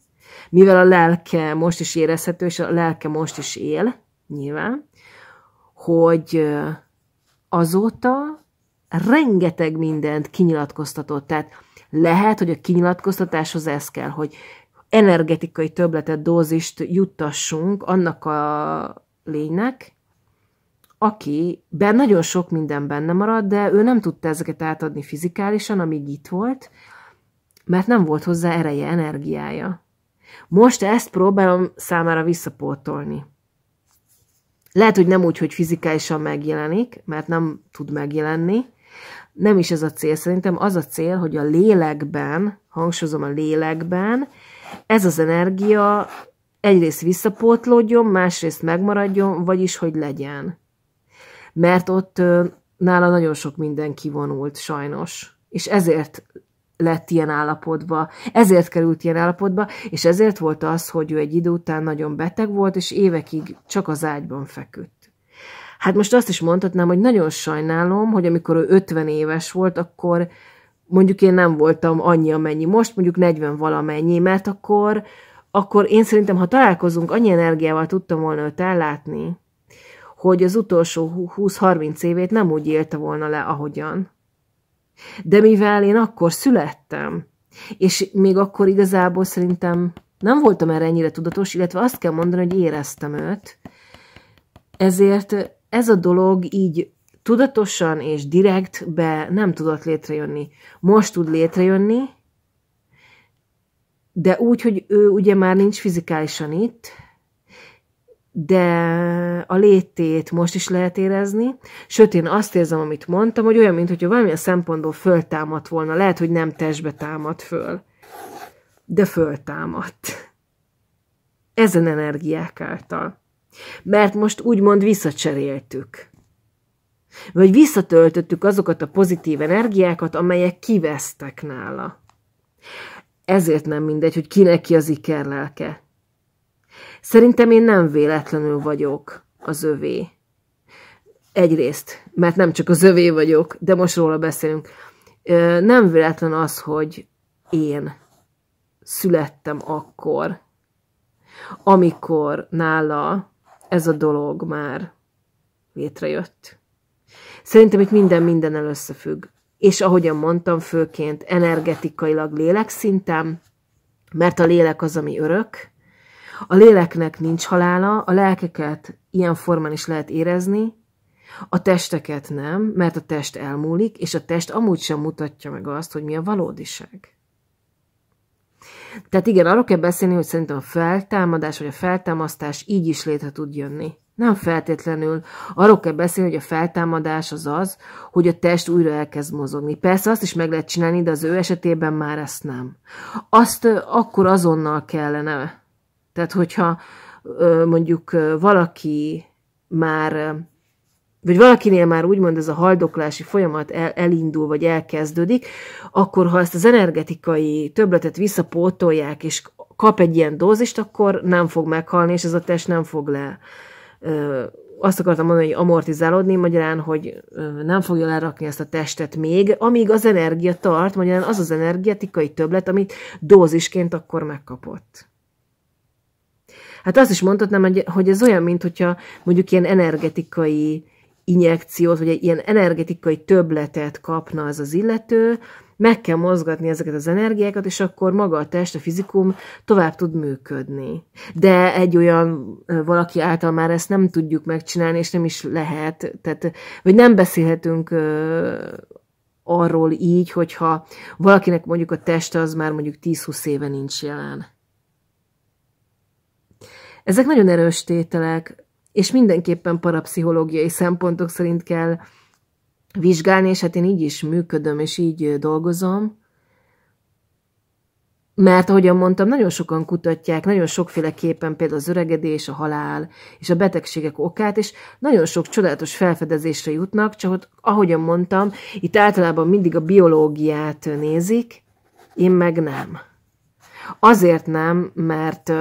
mivel a lelke most is érezhető, és a lelke most is él, nyilván, hogy azóta rengeteg mindent kinyilatkoztatott. Tehát lehet, hogy a kinyilatkoztatáshoz ez kell, hogy energetikai töbletet, dózist juttassunk annak a lénynek, aki, bár nagyon sok minden benne maradt, de ő nem tudta ezeket átadni fizikálisan, amíg itt volt, mert nem volt hozzá ereje, energiája. Most ezt próbálom számára visszapótolni. Lehet, hogy nem úgy, hogy fizikálisan megjelenik, mert nem tud megjelenni. Nem is ez a cél szerintem. Az a cél, hogy a lélekben, hangsúlyozom a lélekben, ez az energia egyrészt visszapótlódjon, másrészt megmaradjon, vagyis hogy legyen. Mert ott nála nagyon sok minden kivonult, sajnos. És ezért lett ilyen állapotba, ezért került ilyen állapotba, és ezért volt az, hogy ő egy idő után nagyon beteg volt, és évekig csak az ágyban feküdt. Hát most azt is mondhatnám, hogy nagyon sajnálom, hogy amikor ő 50 éves volt, akkor mondjuk én nem voltam annyi, amennyi most, mondjuk 40 valamennyi, mert akkor, akkor én szerintem, ha találkozunk, annyi energiával tudtam volna őt ellátni, hogy az utolsó 20-30 évét nem úgy élte volna le, ahogyan. De mivel én akkor születtem, és még akkor igazából szerintem nem voltam erre ennyire tudatos, illetve azt kell mondani, hogy éreztem őt, ezért ez a dolog így tudatosan és direkt be nem tudott létrejönni. Most tud létrejönni, de úgy, hogy ő ugye már nincs fizikálisan itt, de a létét most is lehet érezni, sőt én azt érzem, amit mondtam, hogy olyan, mintha valamilyen szempontból föltámadt volna, lehet, hogy nem testbe támadt föl, de föltámadt. Ezen energiák által. Mert most úgymond visszacseréltük. Vagy visszatöltöttük azokat a pozitív energiákat, amelyek kivesztek nála. Ezért nem mindegy, hogy kinek ki az ikerlelke Szerintem én nem véletlenül vagyok az övé. Egyrészt, mert nem csak az övé vagyok, de most róla beszélünk. Nem véletlen az, hogy én születtem akkor, amikor nála ez a dolog már létrejött. Szerintem itt minden mindennel összefügg. És ahogyan mondtam, főként energetikailag lélekszintem, mert a lélek az, ami örök, a léleknek nincs halála, a lelkeket ilyen formán is lehet érezni, a testeket nem, mert a test elmúlik, és a test amúgy sem mutatja meg azt, hogy mi a valódiság. Tehát igen, arról kell beszélni, hogy szerintem a feltámadás vagy a feltámasztás így is létre tud jönni. Nem feltétlenül. Arról kell beszélni, hogy a feltámadás az az, hogy a test újra elkezd mozogni. Persze azt is meg lehet csinálni, de az ő esetében már ezt nem. Azt akkor azonnal kellene tehát, hogyha mondjuk valaki már, vagy valakinél már úgymond ez a haldoklási folyamat elindul, vagy elkezdődik, akkor ha ezt az energetikai töbletet visszapótolják, és kap egy ilyen dózist, akkor nem fog meghalni, és ez a test nem fog le azt akartam mondani, hogy amortizálódni, magyarán, hogy nem fogja lerakni ezt a testet még, amíg az energia tart, magyarán az az energetikai többlet, amit dózisként akkor megkapott. Hát azt is mondhatnám, hogy, hogy ez olyan, mint hogyha mondjuk ilyen energetikai injekciót, vagy egy ilyen energetikai töbletet kapna az az illető, meg kell mozgatni ezeket az energiákat, és akkor maga a test, a fizikum tovább tud működni. De egy olyan valaki által már ezt nem tudjuk megcsinálni, és nem is lehet, tehát, vagy nem beszélhetünk arról így, hogyha valakinek mondjuk a teste az már mondjuk 10-20 éve nincs jelen. Ezek nagyon erős tételek, és mindenképpen parapszichológiai szempontok szerint kell vizsgálni, és hát én így is működöm, és így dolgozom. Mert, ahogyan mondtam, nagyon sokan kutatják, nagyon sokféleképpen például az öregedés, a halál és a betegségek okát, és nagyon sok csodálatos felfedezésre jutnak, csak ott, ahogyan mondtam, itt általában mindig a biológiát nézik, én meg nem. Azért nem, mert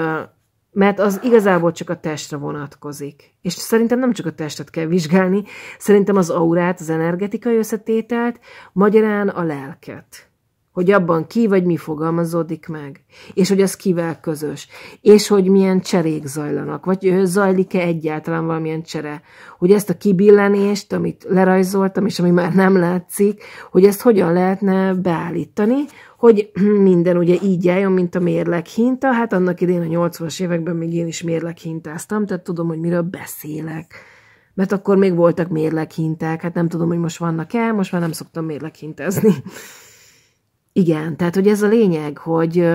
mert az igazából csak a testre vonatkozik. És szerintem nem csak a testet kell vizsgálni, szerintem az aurát, az energetikai összetételt, magyarán a lelket. Hogy abban ki vagy mi fogalmazódik meg, és hogy az kivel közös, és hogy milyen cserék zajlanak, vagy zajlik-e egyáltalán valamilyen csere, hogy ezt a kibillenést, amit lerajzoltam, és ami már nem látszik, hogy ezt hogyan lehetne beállítani, hogy minden ugye így álljon, mint a mérleg hinta. Hát annak idén a 80-as években még én is mérleg hintáztam, tehát tudom, hogy miről beszélek. Mert akkor még voltak mérleghinták, hát nem tudom, hogy most vannak-e, most már nem szoktam mérleghintezni. Igen, tehát hogy ez a lényeg, hogy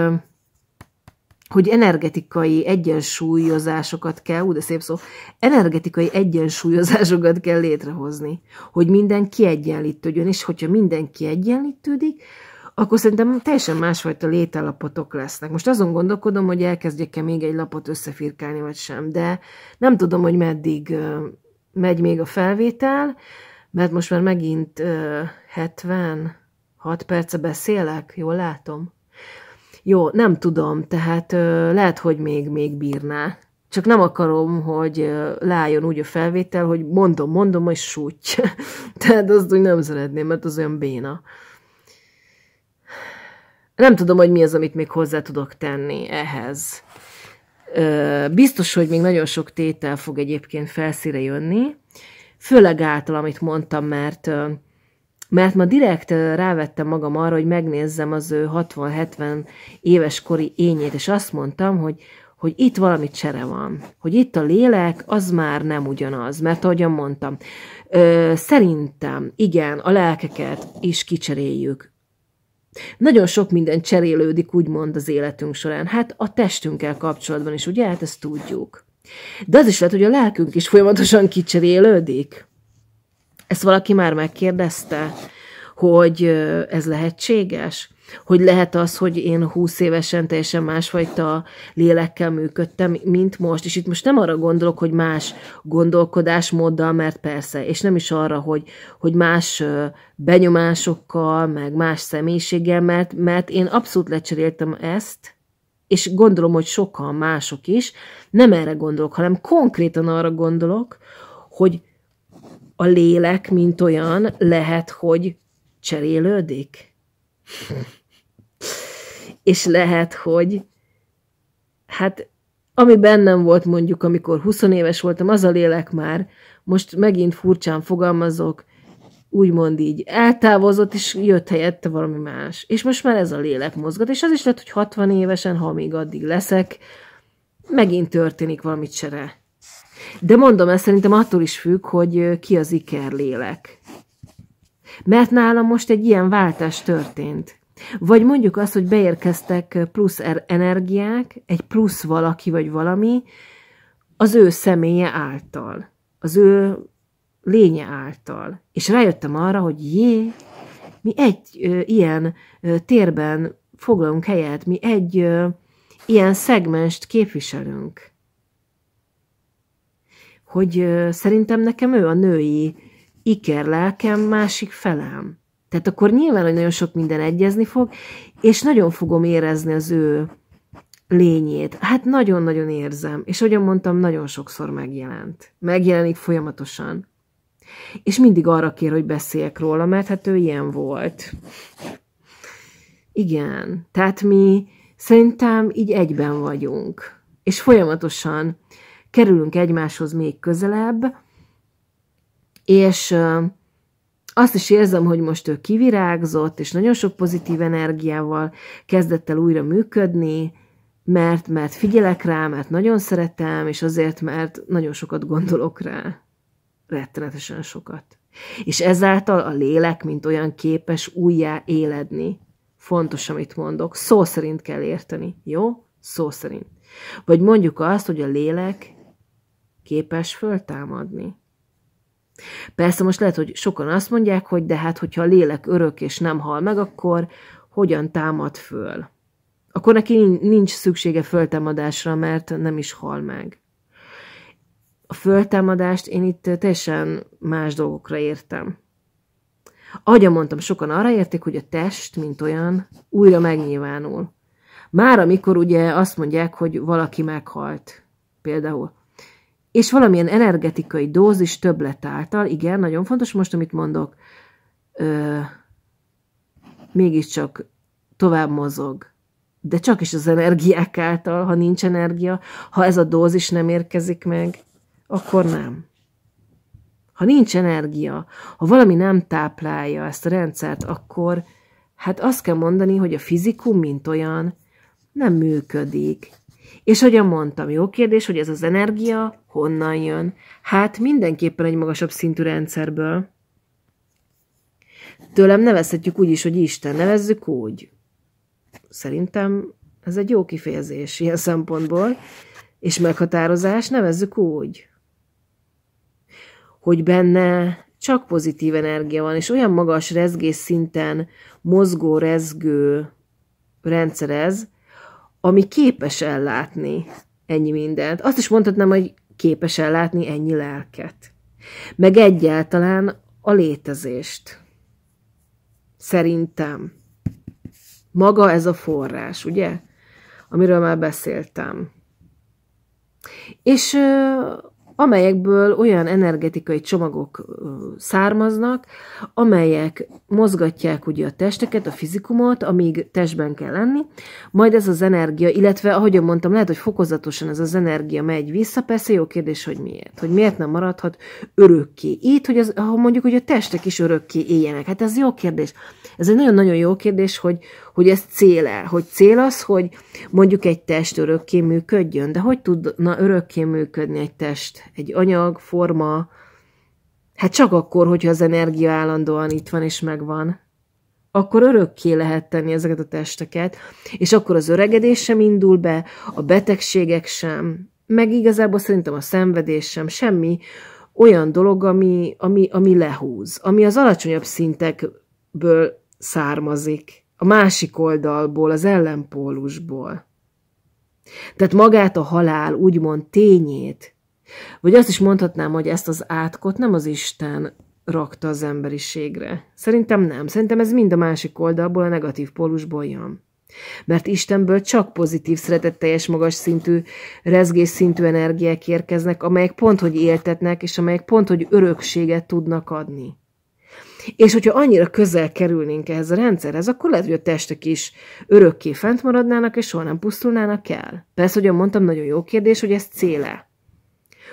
hogy energetikai egyensúlyozásokat kell, úgy de szép szó, energetikai egyensúlyozásokat kell létrehozni, hogy minden kiegyenlítődjön, és hogyha minden kiegyenlítődik, akkor szerintem teljesen másfajta létállapotok lesznek. Most azon gondolkodom, hogy elkezdjek-e még egy lapot összefirkálni, vagy sem, de nem tudom, hogy meddig megy még a felvétel, mert most már megint 76 perce beszélek, jól látom? Jó, nem tudom, tehát lehet, hogy még, még bírná. Csak nem akarom, hogy lájon úgy a felvétel, hogy mondom, mondom, és súgy. tehát azt úgy nem szeretném, mert az olyan béna nem tudom, hogy mi az, amit még hozzá tudok tenni ehhez. Biztos, hogy még nagyon sok tétel fog egyébként felszíre jönni, főleg által, amit mondtam, mert mert ma direkt rávettem magam arra, hogy megnézzem az ő 60-70 éves kori ényét, és azt mondtam, hogy, hogy itt valami csere van, hogy itt a lélek az már nem ugyanaz, mert ahogyan mondtam, ö, szerintem igen, a lelkeket is kicseréljük, nagyon sok minden cserélődik, úgymond az életünk során. Hát a testünkkel kapcsolatban is, ugye? Hát ezt tudjuk. De az is lehet, hogy a lelkünk is folyamatosan kicserélődik. Ezt valaki már megkérdezte, hogy ez lehetséges? hogy lehet az, hogy én húsz évesen teljesen másfajta lélekkel működtem, mint most, és itt most nem arra gondolok, hogy más gondolkodásmóddal, mert persze, és nem is arra, hogy, hogy más benyomásokkal, meg más személyiséggel, mert, mert én abszolút lecseréltem ezt, és gondolom, hogy sokan mások is, nem erre gondolok, hanem konkrétan arra gondolok, hogy a lélek, mint olyan, lehet, hogy cserélődik és lehet, hogy hát ami bennem volt mondjuk, amikor 20 éves voltam, az a lélek már, most megint furcsán fogalmazok, úgymond így eltávozott, és jött helyette valami más. És most már ez a lélek mozgat, és az is lehet, hogy 60 évesen, ha még addig leszek, megint történik valami csere. De mondom, ez szerintem attól is függ, hogy ki az iker lélek. Mert nálam most egy ilyen váltás történt. Vagy mondjuk azt, hogy beérkeztek plusz er- energiák, egy plusz valaki vagy valami, az ő személye által, az ő lénye által. És rájöttem arra, hogy jé, mi egy ö, ilyen ö, térben foglalunk helyet, mi egy ö, ilyen szegmest képviselünk. Hogy ö, szerintem nekem ő a női iker lelkem másik felem. Tehát akkor nyilván, hogy nagyon sok minden egyezni fog, és nagyon fogom érezni az ő lényét. Hát nagyon-nagyon érzem, és ahogyan mondtam, nagyon sokszor megjelent. Megjelenik folyamatosan. És mindig arra kér, hogy beszéljek róla, mert hát ő ilyen volt. Igen, tehát mi szerintem így egyben vagyunk, és folyamatosan kerülünk egymáshoz még közelebb, és azt is érzem, hogy most ő kivirágzott, és nagyon sok pozitív energiával kezdett el újra működni, mert, mert figyelek rá, mert nagyon szeretem, és azért, mert nagyon sokat gondolok rá. Rettenetesen sokat. És ezáltal a lélek, mint olyan képes újjá éledni. Fontos, amit mondok. Szó szerint kell érteni, jó? Szó szerint. Vagy mondjuk azt, hogy a lélek képes föltámadni. Persze most lehet, hogy sokan azt mondják, hogy de hát, hogyha a lélek örök és nem hal meg, akkor hogyan támad föl? Akkor neki nincs szüksége föltámadásra, mert nem is hal meg. A föltámadást én itt teljesen más dolgokra értem. Agya mondtam, sokan arra értik, hogy a test, mint olyan, újra megnyilvánul. Már amikor ugye azt mondják, hogy valaki meghalt, például és valamilyen energetikai dózis többlet által, igen, nagyon fontos most, amit mondok, ö, mégiscsak tovább mozog. De csak is az energiák által, ha nincs energia, ha ez a dózis nem érkezik meg, akkor nem. Ha nincs energia, ha valami nem táplálja ezt a rendszert, akkor hát azt kell mondani, hogy a fizikum, mint olyan, nem működik. És ahogyan mondtam, jó kérdés, hogy ez az energia honnan jön? Hát mindenképpen egy magasabb szintű rendszerből. Tőlem nevezhetjük úgy is, hogy Isten, nevezzük úgy. Szerintem ez egy jó kifejezés ilyen szempontból, és meghatározás, nevezzük úgy, hogy benne csak pozitív energia van, és olyan magas rezgés szinten mozgó, rezgő rendszer ez, ami képes ellátni ennyi mindent. Azt is mondhatnám, hogy képes ellátni ennyi lelket. Meg egyáltalán a létezést. Szerintem. Maga ez a forrás, ugye? Amiről már beszéltem. És amelyekből olyan energetikai csomagok származnak, amelyek mozgatják ugye a testeket, a fizikumot, amíg testben kell lenni, majd ez az energia, illetve ahogyan mondtam, lehet, hogy fokozatosan ez az energia megy vissza, persze jó kérdés, hogy miért, hogy miért nem maradhat örökké itt, hogy az, ha mondjuk, hogy a testek is örökké éljenek, hát ez jó kérdés. Ez egy nagyon-nagyon jó kérdés, hogy, hogy ez cél-e, hogy cél az, hogy mondjuk egy test örökké működjön, de hogy tudna örökké működni egy test, egy anyag, forma, hát csak akkor, hogyha az energia állandóan itt van és megvan akkor örökké lehet tenni ezeket a testeket, és akkor az öregedés sem indul be, a betegségek sem, meg igazából szerintem a szenvedés sem, semmi olyan dolog, ami, ami, ami lehúz, ami az alacsonyabb szintekből származik a másik oldalból, az ellenpólusból. Tehát magát a halál, úgymond tényét, vagy azt is mondhatnám, hogy ezt az átkot nem az Isten rakta az emberiségre. Szerintem nem. Szerintem ez mind a másik oldalból, a negatív pólusból jön. Mert Istenből csak pozitív, szeretetteljes, magas szintű, rezgés szintű energiák érkeznek, amelyek pont, hogy éltetnek, és amelyek pont, hogy örökséget tudnak adni. És hogyha annyira közel kerülnénk ehhez a rendszerhez, akkor lehet, hogy a testek is örökké fent maradnának, és soha nem pusztulnának el. Persze, hogy mondtam, nagyon jó kérdés, hogy ez céle.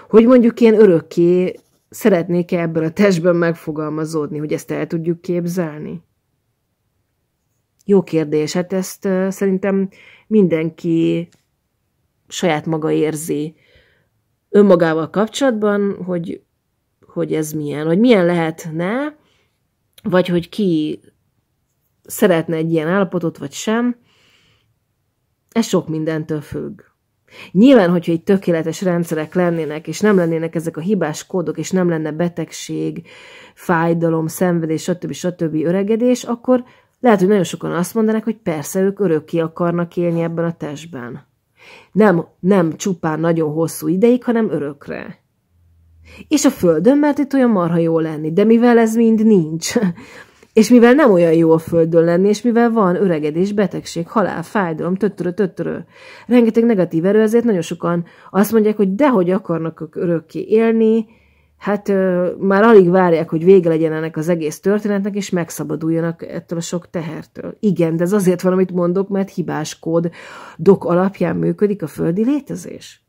Hogy mondjuk én örökké szeretnék -e ebből a testben megfogalmazódni, hogy ezt el tudjuk képzelni? Jó kérdés, hát ezt uh, szerintem mindenki saját maga érzi önmagával kapcsolatban, hogy, hogy ez milyen, hogy milyen lehetne, vagy hogy ki szeretne egy ilyen állapotot, vagy sem, ez sok mindentől függ. Nyilván, hogyha egy tökéletes rendszerek lennének, és nem lennének ezek a hibás kódok, és nem lenne betegség, fájdalom, szenvedés, stb. stb. öregedés, akkor lehet, hogy nagyon sokan azt mondanák, hogy persze ők örökké akarnak élni ebben a testben. Nem, nem csupán nagyon hosszú ideig, hanem örökre. És a földön, mert itt olyan marha jó lenni. De mivel ez mind nincs, és mivel nem olyan jó a földön lenni, és mivel van öregedés, betegség, halál, fájdalom, töttörö, töttörö, rengeteg negatív erő, ezért nagyon sokan azt mondják, hogy dehogy akarnak örökké élni, hát ö, már alig várják, hogy vége legyen ennek az egész történetnek, és megszabaduljanak ettől a sok tehertől. Igen, de ez azért van, amit mondok, mert hibás kód dok alapján működik a földi létezés.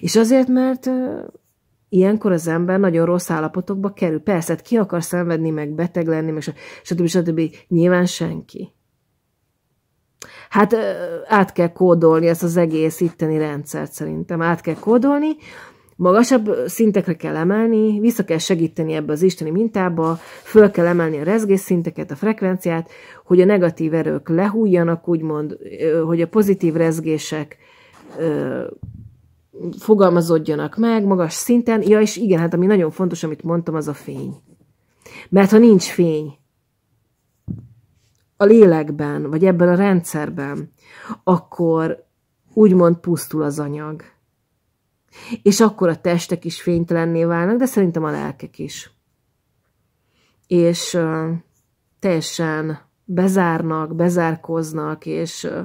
És azért, mert ö, Ilyenkor az ember nagyon rossz állapotokba kerül. Persze, hát ki akar szenvedni, meg beteg lenni, meg stb. stb. stb. Nyilván senki. Hát át kell kódolni ezt az egész itteni rendszert szerintem. Át kell kódolni, magasabb szintekre kell emelni, vissza kell segíteni ebbe az isteni mintába, föl kell emelni a rezgésszinteket, a frekvenciát, hogy a negatív erők lehújjanak, úgymond, hogy a pozitív rezgések fogalmazódjanak meg magas szinten. Ja, és igen, hát ami nagyon fontos, amit mondtam, az a fény. Mert ha nincs fény a lélekben, vagy ebben a rendszerben, akkor úgymond pusztul az anyag. És akkor a testek is fénytelenné válnak, de szerintem a lelkek is. És uh, teljesen bezárnak, bezárkoznak, és uh,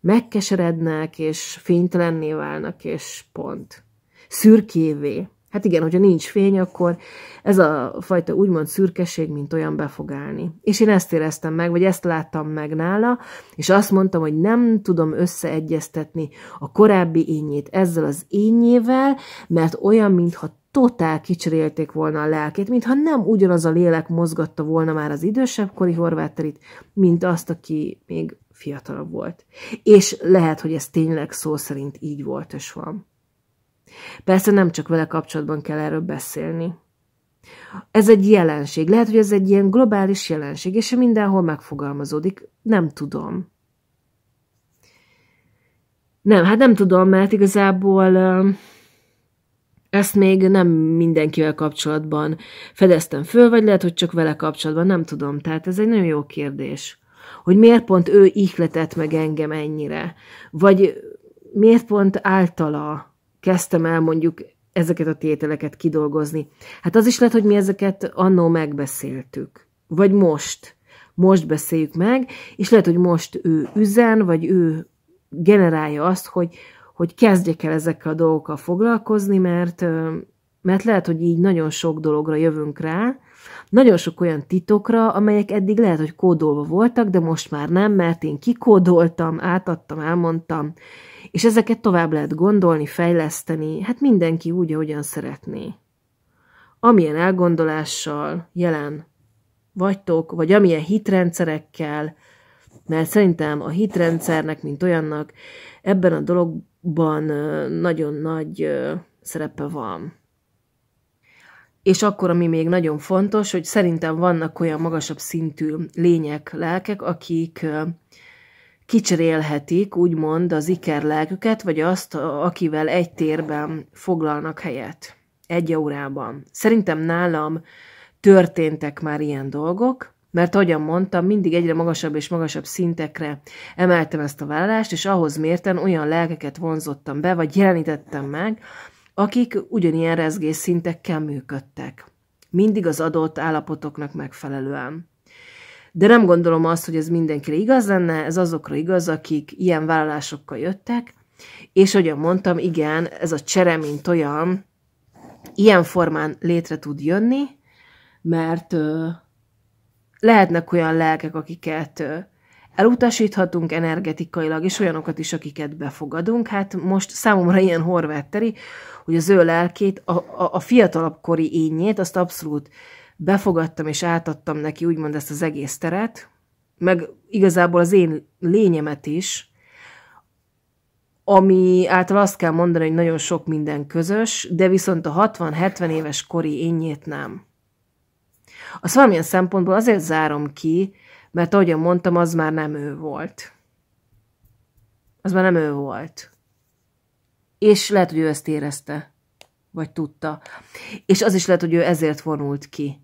megkeserednek, és fénytelenné válnak, és pont. Szürkévé. Hát igen, hogyha nincs fény, akkor ez a fajta úgymond szürkeség, mint olyan befogálni. És én ezt éreztem meg, vagy ezt láttam meg nála, és azt mondtam, hogy nem tudom összeegyeztetni a korábbi ényét ezzel az ényével, mert olyan, mintha totál kicserélték volna a lelkét, mintha nem ugyanaz a lélek mozgatta volna már az idősebb kori horváterit, mint azt, aki még fiatalabb volt. És lehet, hogy ez tényleg szó szerint így volt és van. Persze nem csak vele kapcsolatban kell erről beszélni. Ez egy jelenség. Lehet, hogy ez egy ilyen globális jelenség, és mindenhol megfogalmazódik. Nem tudom. Nem, hát nem tudom, mert igazából ezt még nem mindenkivel kapcsolatban fedeztem föl, vagy lehet, hogy csak vele kapcsolatban, nem tudom. Tehát ez egy nagyon jó kérdés hogy miért pont ő ihletett meg engem ennyire, vagy miért pont általa kezdtem el mondjuk ezeket a tételeket kidolgozni. Hát az is lehet, hogy mi ezeket annó megbeszéltük. Vagy most. Most beszéljük meg, és lehet, hogy most ő üzen, vagy ő generálja azt, hogy, hogy kezdjek el ezekkel a dolgokkal foglalkozni, mert, mert lehet, hogy így nagyon sok dologra jövünk rá, nagyon sok olyan titokra, amelyek eddig lehet, hogy kódolva voltak, de most már nem, mert én kikódoltam, átadtam, elmondtam, és ezeket tovább lehet gondolni, fejleszteni, hát mindenki úgy, ahogyan szeretné. Amilyen elgondolással jelen vagytok, vagy amilyen hitrendszerekkel, mert szerintem a hitrendszernek, mint olyannak, ebben a dologban nagyon nagy szerepe van. És akkor, ami még nagyon fontos, hogy szerintem vannak olyan magasabb szintű lények, lelkek, akik kicserélhetik, úgymond az lelküket, vagy azt, akivel egy térben foglalnak helyet, egy órában. Szerintem nálam történtek már ilyen dolgok, mert ahogyan mondtam, mindig egyre magasabb és magasabb szintekre emeltem ezt a vállalást, és ahhoz mérten olyan lelkeket vonzottam be, vagy jelenítettem meg, akik ugyanilyen rezgés szintekkel működtek. Mindig az adott állapotoknak megfelelően. De nem gondolom azt, hogy ez mindenkire igaz lenne, ez azokra igaz, akik ilyen vállalásokkal jöttek, és ahogyan mondtam, igen, ez a csere, mint olyan, ilyen formán létre tud jönni, mert ö, lehetnek olyan lelkek, akiket ö, elutasíthatunk energetikailag, és olyanokat is, akiket befogadunk. Hát most számomra ilyen horvátteri, hogy az ő lelkét, a, a, a fiatalabb kori ényét, azt abszolút befogadtam és átadtam neki úgymond ezt az egész teret, meg igazából az én lényemet is, ami által azt kell mondani, hogy nagyon sok minden közös, de viszont a 60-70 éves kori énjét nem. Azt valamilyen szempontból azért zárom ki, mert ahogyan mondtam, az már nem ő volt. Az már nem ő volt. És lehet, hogy ő ezt érezte, vagy tudta. És az is lehet, hogy ő ezért vonult ki.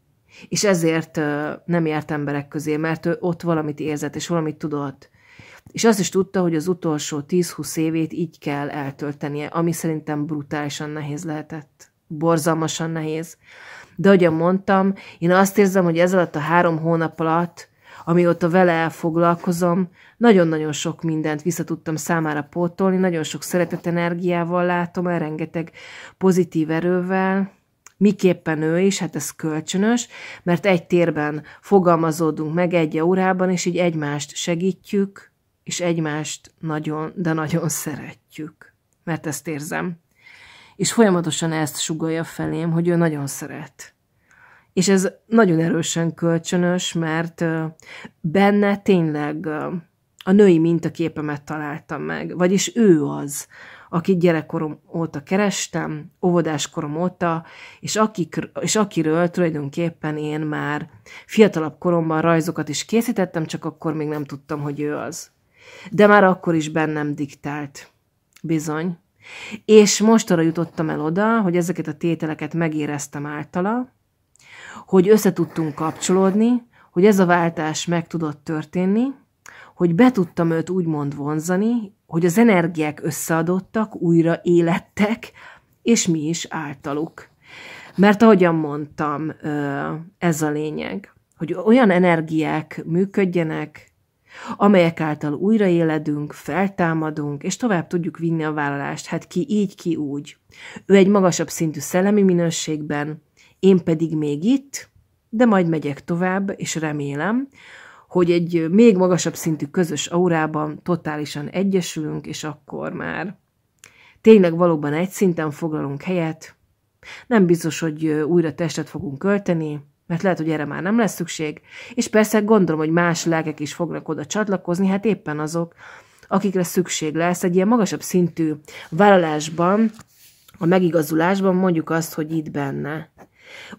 És ezért nem járt emberek közé, mert ő ott valamit érzett, és valamit tudott. És azt is tudta, hogy az utolsó 10-20 évét így kell eltöltenie, ami szerintem brutálisan nehéz lehetett. Borzalmasan nehéz. De ahogyan mondtam, én azt érzem, hogy ez alatt a három hónap alatt amióta vele foglalkozom, nagyon-nagyon sok mindent visszatudtam számára pótolni, nagyon sok szeretet energiával látom el, rengeteg pozitív erővel, miképpen ő is, hát ez kölcsönös, mert egy térben fogalmazódunk meg egy órában, és így egymást segítjük, és egymást nagyon, de nagyon szeretjük. Mert ezt érzem. És folyamatosan ezt sugalja felém, hogy ő nagyon szeret és ez nagyon erősen kölcsönös, mert benne tényleg a női mintaképemet találtam meg, vagyis ő az, akit gyerekkorom óta kerestem, óvodáskorom óta, és, akik, és akiről tulajdonképpen én már fiatalabb koromban rajzokat is készítettem, csak akkor még nem tudtam, hogy ő az. De már akkor is bennem diktált. Bizony. És most arra jutottam el oda, hogy ezeket a tételeket megéreztem általa, hogy összetudtunk kapcsolódni, hogy ez a váltás meg tudott történni, hogy be tudtam őt úgymond vonzani, hogy az energiák összeadottak, újra élettek, és mi is általuk. Mert ahogyan mondtam, ez a lényeg, hogy olyan energiák működjenek, amelyek által újraéledünk, feltámadunk, és tovább tudjuk vinni a vállalást. Hát ki így, ki úgy. Ő egy magasabb szintű szellemi minőségben, én pedig még itt, de majd megyek tovább, és remélem, hogy egy még magasabb szintű közös aurában totálisan egyesülünk, és akkor már tényleg valóban egy szinten foglalunk helyet. Nem biztos, hogy újra testet fogunk költeni, mert lehet, hogy erre már nem lesz szükség, és persze gondolom, hogy más lelkek is fognak oda csatlakozni, hát éppen azok, akikre szükség lesz egy ilyen magasabb szintű vállalásban, a megigazulásban mondjuk azt, hogy itt benne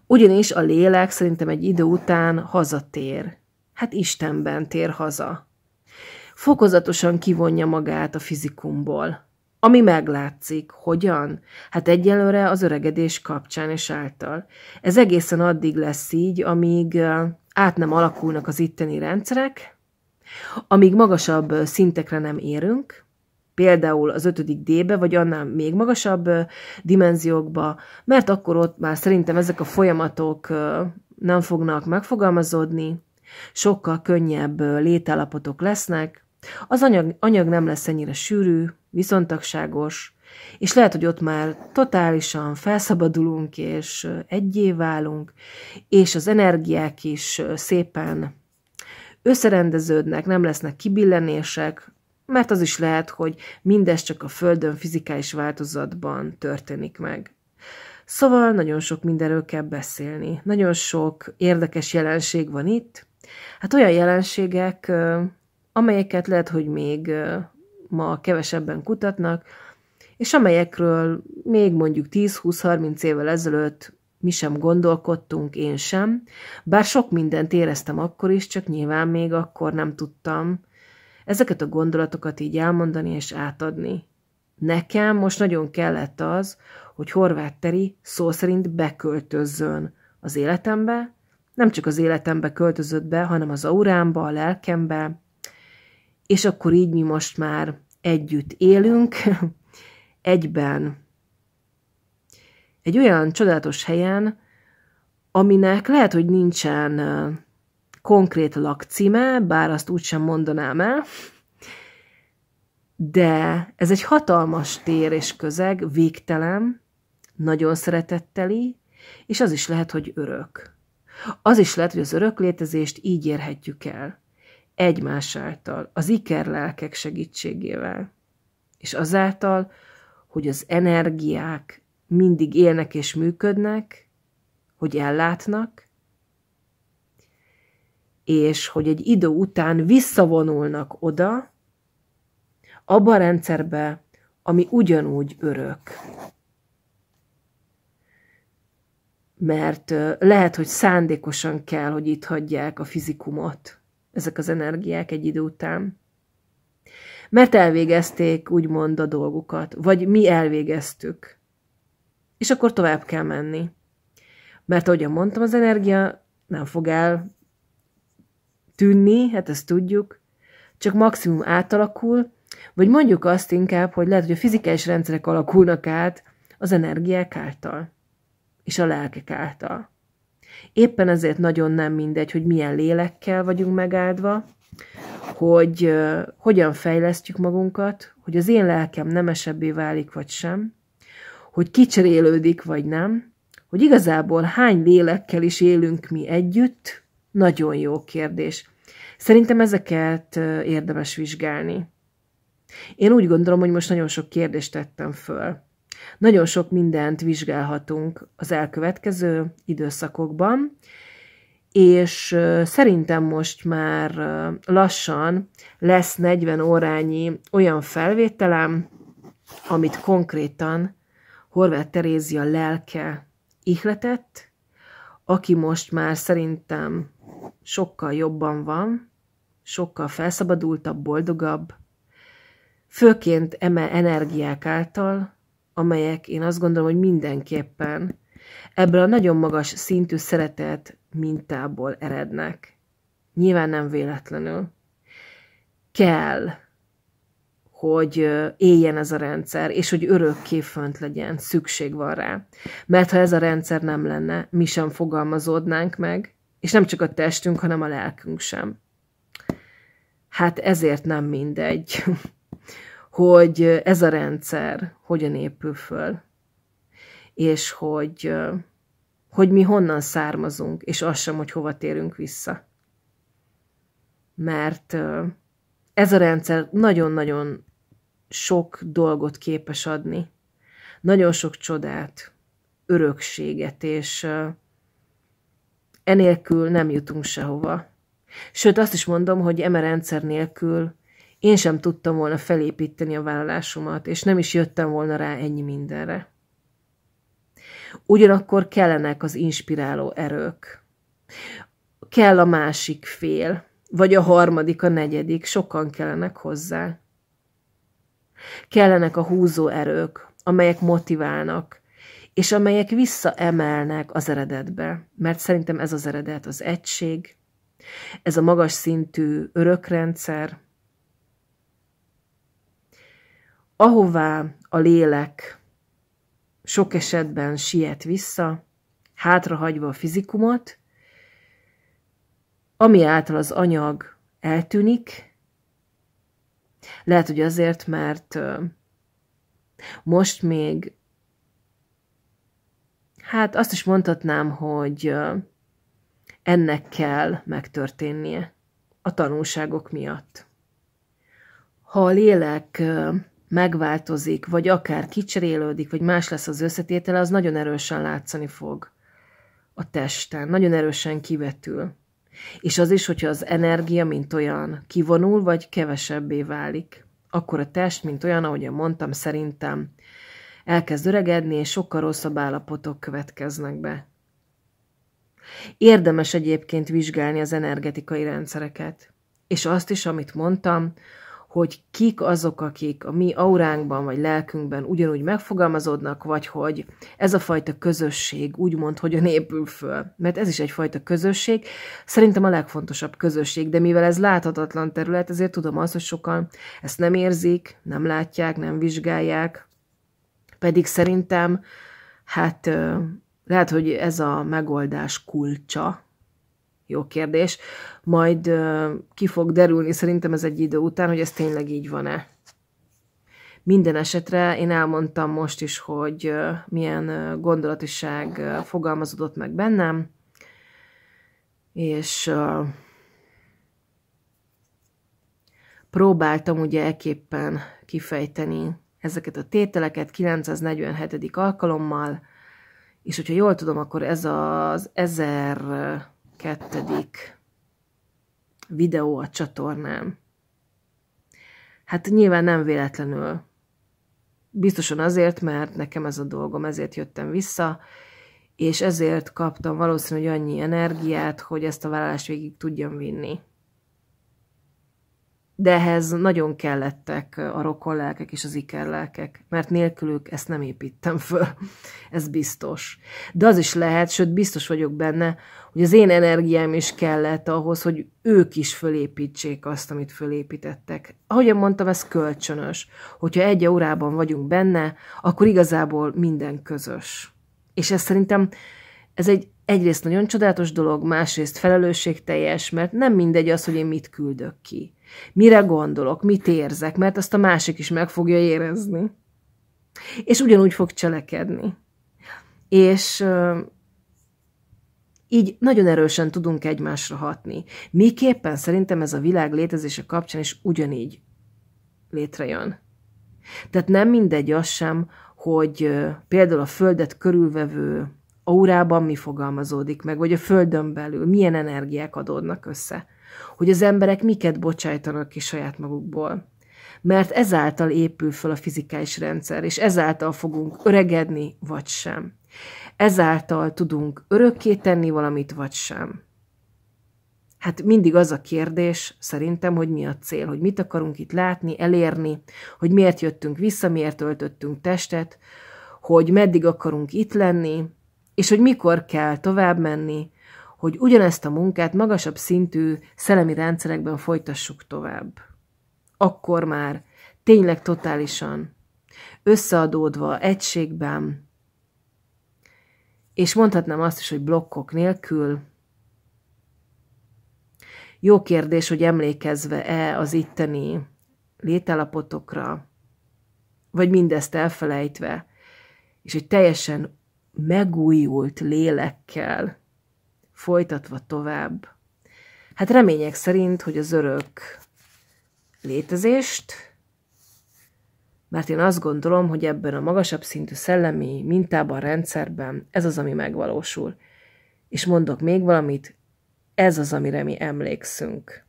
ugyanis a lélek szerintem egy idő után hazatér. Hát Istenben tér haza. Fokozatosan kivonja magát a fizikumból. Ami meglátszik. Hogyan? Hát egyelőre az öregedés kapcsán és által. Ez egészen addig lesz így, amíg át nem alakulnak az itteni rendszerek, amíg magasabb szintekre nem érünk, például az ötödik D-be, vagy annál még magasabb dimenziókba, mert akkor ott már szerintem ezek a folyamatok nem fognak megfogalmazódni, sokkal könnyebb létállapotok lesznek, az anyag, anyag nem lesz ennyire sűrű, viszontagságos, és lehet, hogy ott már totálisan felszabadulunk, és egyé válunk, és az energiák is szépen összerendeződnek, nem lesznek kibillenések, mert az is lehet, hogy mindez csak a Földön fizikális változatban történik meg. Szóval nagyon sok mindenről kell beszélni. Nagyon sok érdekes jelenség van itt. Hát olyan jelenségek, amelyeket lehet, hogy még ma kevesebben kutatnak, és amelyekről még mondjuk 10-20-30 évvel ezelőtt mi sem gondolkodtunk, én sem, bár sok mindent éreztem akkor is, csak nyilván még akkor nem tudtam, ezeket a gondolatokat így elmondani és átadni. Nekem most nagyon kellett az, hogy Horváth Teri szó szerint beköltözzön az életembe, nem csak az életembe költözött be, hanem az aurámba, a lelkembe, és akkor így mi most már együtt élünk, egyben. Egy olyan csodálatos helyen, aminek lehet, hogy nincsen konkrét lakcíme, bár azt úgysem mondanám el, de ez egy hatalmas tér és közeg, végtelen, nagyon szeretetteli, és az is lehet, hogy örök. Az is lehet, hogy az örök létezést így érhetjük el. Egymás által, az lelkek segítségével. És azáltal, hogy az energiák mindig élnek és működnek, hogy ellátnak, és hogy egy idő után visszavonulnak oda, abba a rendszerbe, ami ugyanúgy örök. Mert lehet, hogy szándékosan kell, hogy itt hagyják a fizikumot, ezek az energiák egy idő után. Mert elvégezték, úgymond, a dolgukat, vagy mi elvégeztük. És akkor tovább kell menni. Mert, ahogyan mondtam, az energia nem fog el tűnni, hát ezt tudjuk, csak maximum átalakul, vagy mondjuk azt inkább, hogy lehet, hogy a fizikális rendszerek alakulnak át az energiák által, és a lelkek által. Éppen ezért nagyon nem mindegy, hogy milyen lélekkel vagyunk megáldva, hogy uh, hogyan fejlesztjük magunkat, hogy az én lelkem nemesebbé válik vagy sem, hogy kicserélődik vagy nem, hogy igazából hány lélekkel is élünk mi együtt, nagyon jó kérdés. Szerintem ezeket érdemes vizsgálni. Én úgy gondolom, hogy most nagyon sok kérdést tettem föl. Nagyon sok mindent vizsgálhatunk az elkövetkező időszakokban, és szerintem most már lassan lesz 40 órányi olyan felvételem, amit konkrétan Horváth Terézia lelke ihletett, aki most már szerintem sokkal jobban van, sokkal felszabadultabb, boldogabb, főként eme energiák által, amelyek én azt gondolom, hogy mindenképpen ebből a nagyon magas szintű szeretet mintából erednek. Nyilván nem véletlenül. Kell, hogy éljen ez a rendszer, és hogy örökké fönt legyen, szükség van rá. Mert ha ez a rendszer nem lenne, mi sem fogalmazódnánk meg, és nem csak a testünk, hanem a lelkünk sem. Hát ezért nem mindegy, hogy ez a rendszer hogyan épül föl, és hogy, hogy mi honnan származunk, és az sem, hogy hova térünk vissza. Mert ez a rendszer nagyon-nagyon sok dolgot képes adni, nagyon sok csodát, örökséget, és Enélkül nem jutunk sehova. Sőt, azt is mondom, hogy eme rendszer nélkül én sem tudtam volna felépíteni a vállalásomat, és nem is jöttem volna rá ennyi mindenre. Ugyanakkor kellenek az inspiráló erők. Kell a másik fél, vagy a harmadik, a negyedik, sokan kellenek hozzá. Kellenek a húzó erők, amelyek motiválnak, és amelyek visszaemelnek az eredetbe, mert szerintem ez az eredet, az egység, ez a magas szintű örökrendszer, ahová a lélek sok esetben siet vissza, hátrahagyva a fizikumot, ami által az anyag eltűnik, lehet, hogy azért, mert most még Hát azt is mondhatnám, hogy ennek kell megtörténnie a tanulságok miatt. Ha a lélek megváltozik, vagy akár kicserélődik, vagy más lesz az összetétele, az nagyon erősen látszani fog a testen, nagyon erősen kivetül. És az is, hogyha az energia, mint olyan, kivonul, vagy kevesebbé válik, akkor a test, mint olyan, ahogy mondtam, szerintem elkezd öregedni, és sokkal rosszabb állapotok következnek be. Érdemes egyébként vizsgálni az energetikai rendszereket. És azt is, amit mondtam, hogy kik azok, akik a mi auránkban vagy lelkünkben ugyanúgy megfogalmazódnak, vagy hogy ez a fajta közösség úgymond a népül föl. Mert ez is egyfajta közösség, szerintem a legfontosabb közösség, de mivel ez láthatatlan terület, ezért tudom azt, hogy sokan ezt nem érzik, nem látják, nem vizsgálják, pedig szerintem, hát lehet, hogy ez a megoldás kulcsa, jó kérdés, majd ki fog derülni szerintem ez egy idő után, hogy ez tényleg így van-e. Minden esetre én elmondtam most is, hogy milyen gondolatiság fogalmazódott meg bennem, és próbáltam ugye eképpen kifejteni ezeket a tételeket 947. alkalommal, és hogyha jól tudom, akkor ez az 1002. videó a csatornám. Hát nyilván nem véletlenül. Biztosan azért, mert nekem ez a dolgom, ezért jöttem vissza, és ezért kaptam valószínűleg annyi energiát, hogy ezt a vállalást végig tudjam vinni de ehhez nagyon kellettek a rokonlelkek és az ikerlelkek, mert nélkülük ezt nem építem föl, ez biztos. De az is lehet, sőt biztos vagyok benne, hogy az én energiám is kellett ahhoz, hogy ők is fölépítsék azt, amit fölépítettek. Ahogyan mondtam, ez kölcsönös. Hogyha egy órában vagyunk benne, akkor igazából minden közös. És ez szerintem ez egy egyrészt nagyon csodálatos dolog, másrészt felelősségteljes, mert nem mindegy az, hogy én mit küldök ki. Mire gondolok, mit érzek, mert azt a másik is meg fogja érezni. És ugyanúgy fog cselekedni. És így nagyon erősen tudunk egymásra hatni. Miképpen szerintem ez a világ létezése kapcsán is ugyanígy létrejön. Tehát nem mindegy az sem, hogy például a Földet körülvevő aurában mi fogalmazódik meg, vagy a földön belül milyen energiák adódnak össze, hogy az emberek miket bocsájtanak ki saját magukból. Mert ezáltal épül föl a fizikális rendszer, és ezáltal fogunk öregedni, vagy sem. Ezáltal tudunk örökké tenni valamit, vagy sem. Hát mindig az a kérdés szerintem, hogy mi a cél, hogy mit akarunk itt látni, elérni, hogy miért jöttünk vissza, miért öltöttünk testet, hogy meddig akarunk itt lenni, és hogy mikor kell tovább menni, hogy ugyanezt a munkát magasabb szintű szellemi rendszerekben folytassuk tovább. Akkor már tényleg totálisan, összeadódva, egységben, és mondhatnám azt is, hogy blokkok nélkül. Jó kérdés, hogy emlékezve-e az itteni létállapotokra, vagy mindezt elfelejtve, és hogy teljesen megújult lélekkel folytatva tovább. Hát remények szerint, hogy az örök létezést, mert én azt gondolom, hogy ebben a magasabb szintű szellemi mintában, rendszerben ez az, ami megvalósul. És mondok még valamit, ez az, amire mi emlékszünk.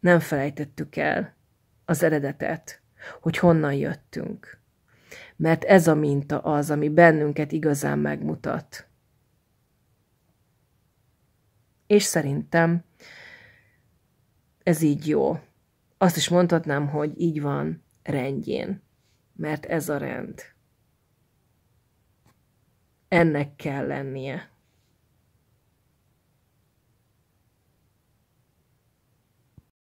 Nem felejtettük el az eredetet, hogy honnan jöttünk mert ez a minta az, ami bennünket igazán megmutat. És szerintem ez így jó. Azt is mondhatnám, hogy így van rendjén, mert ez a rend. Ennek kell lennie.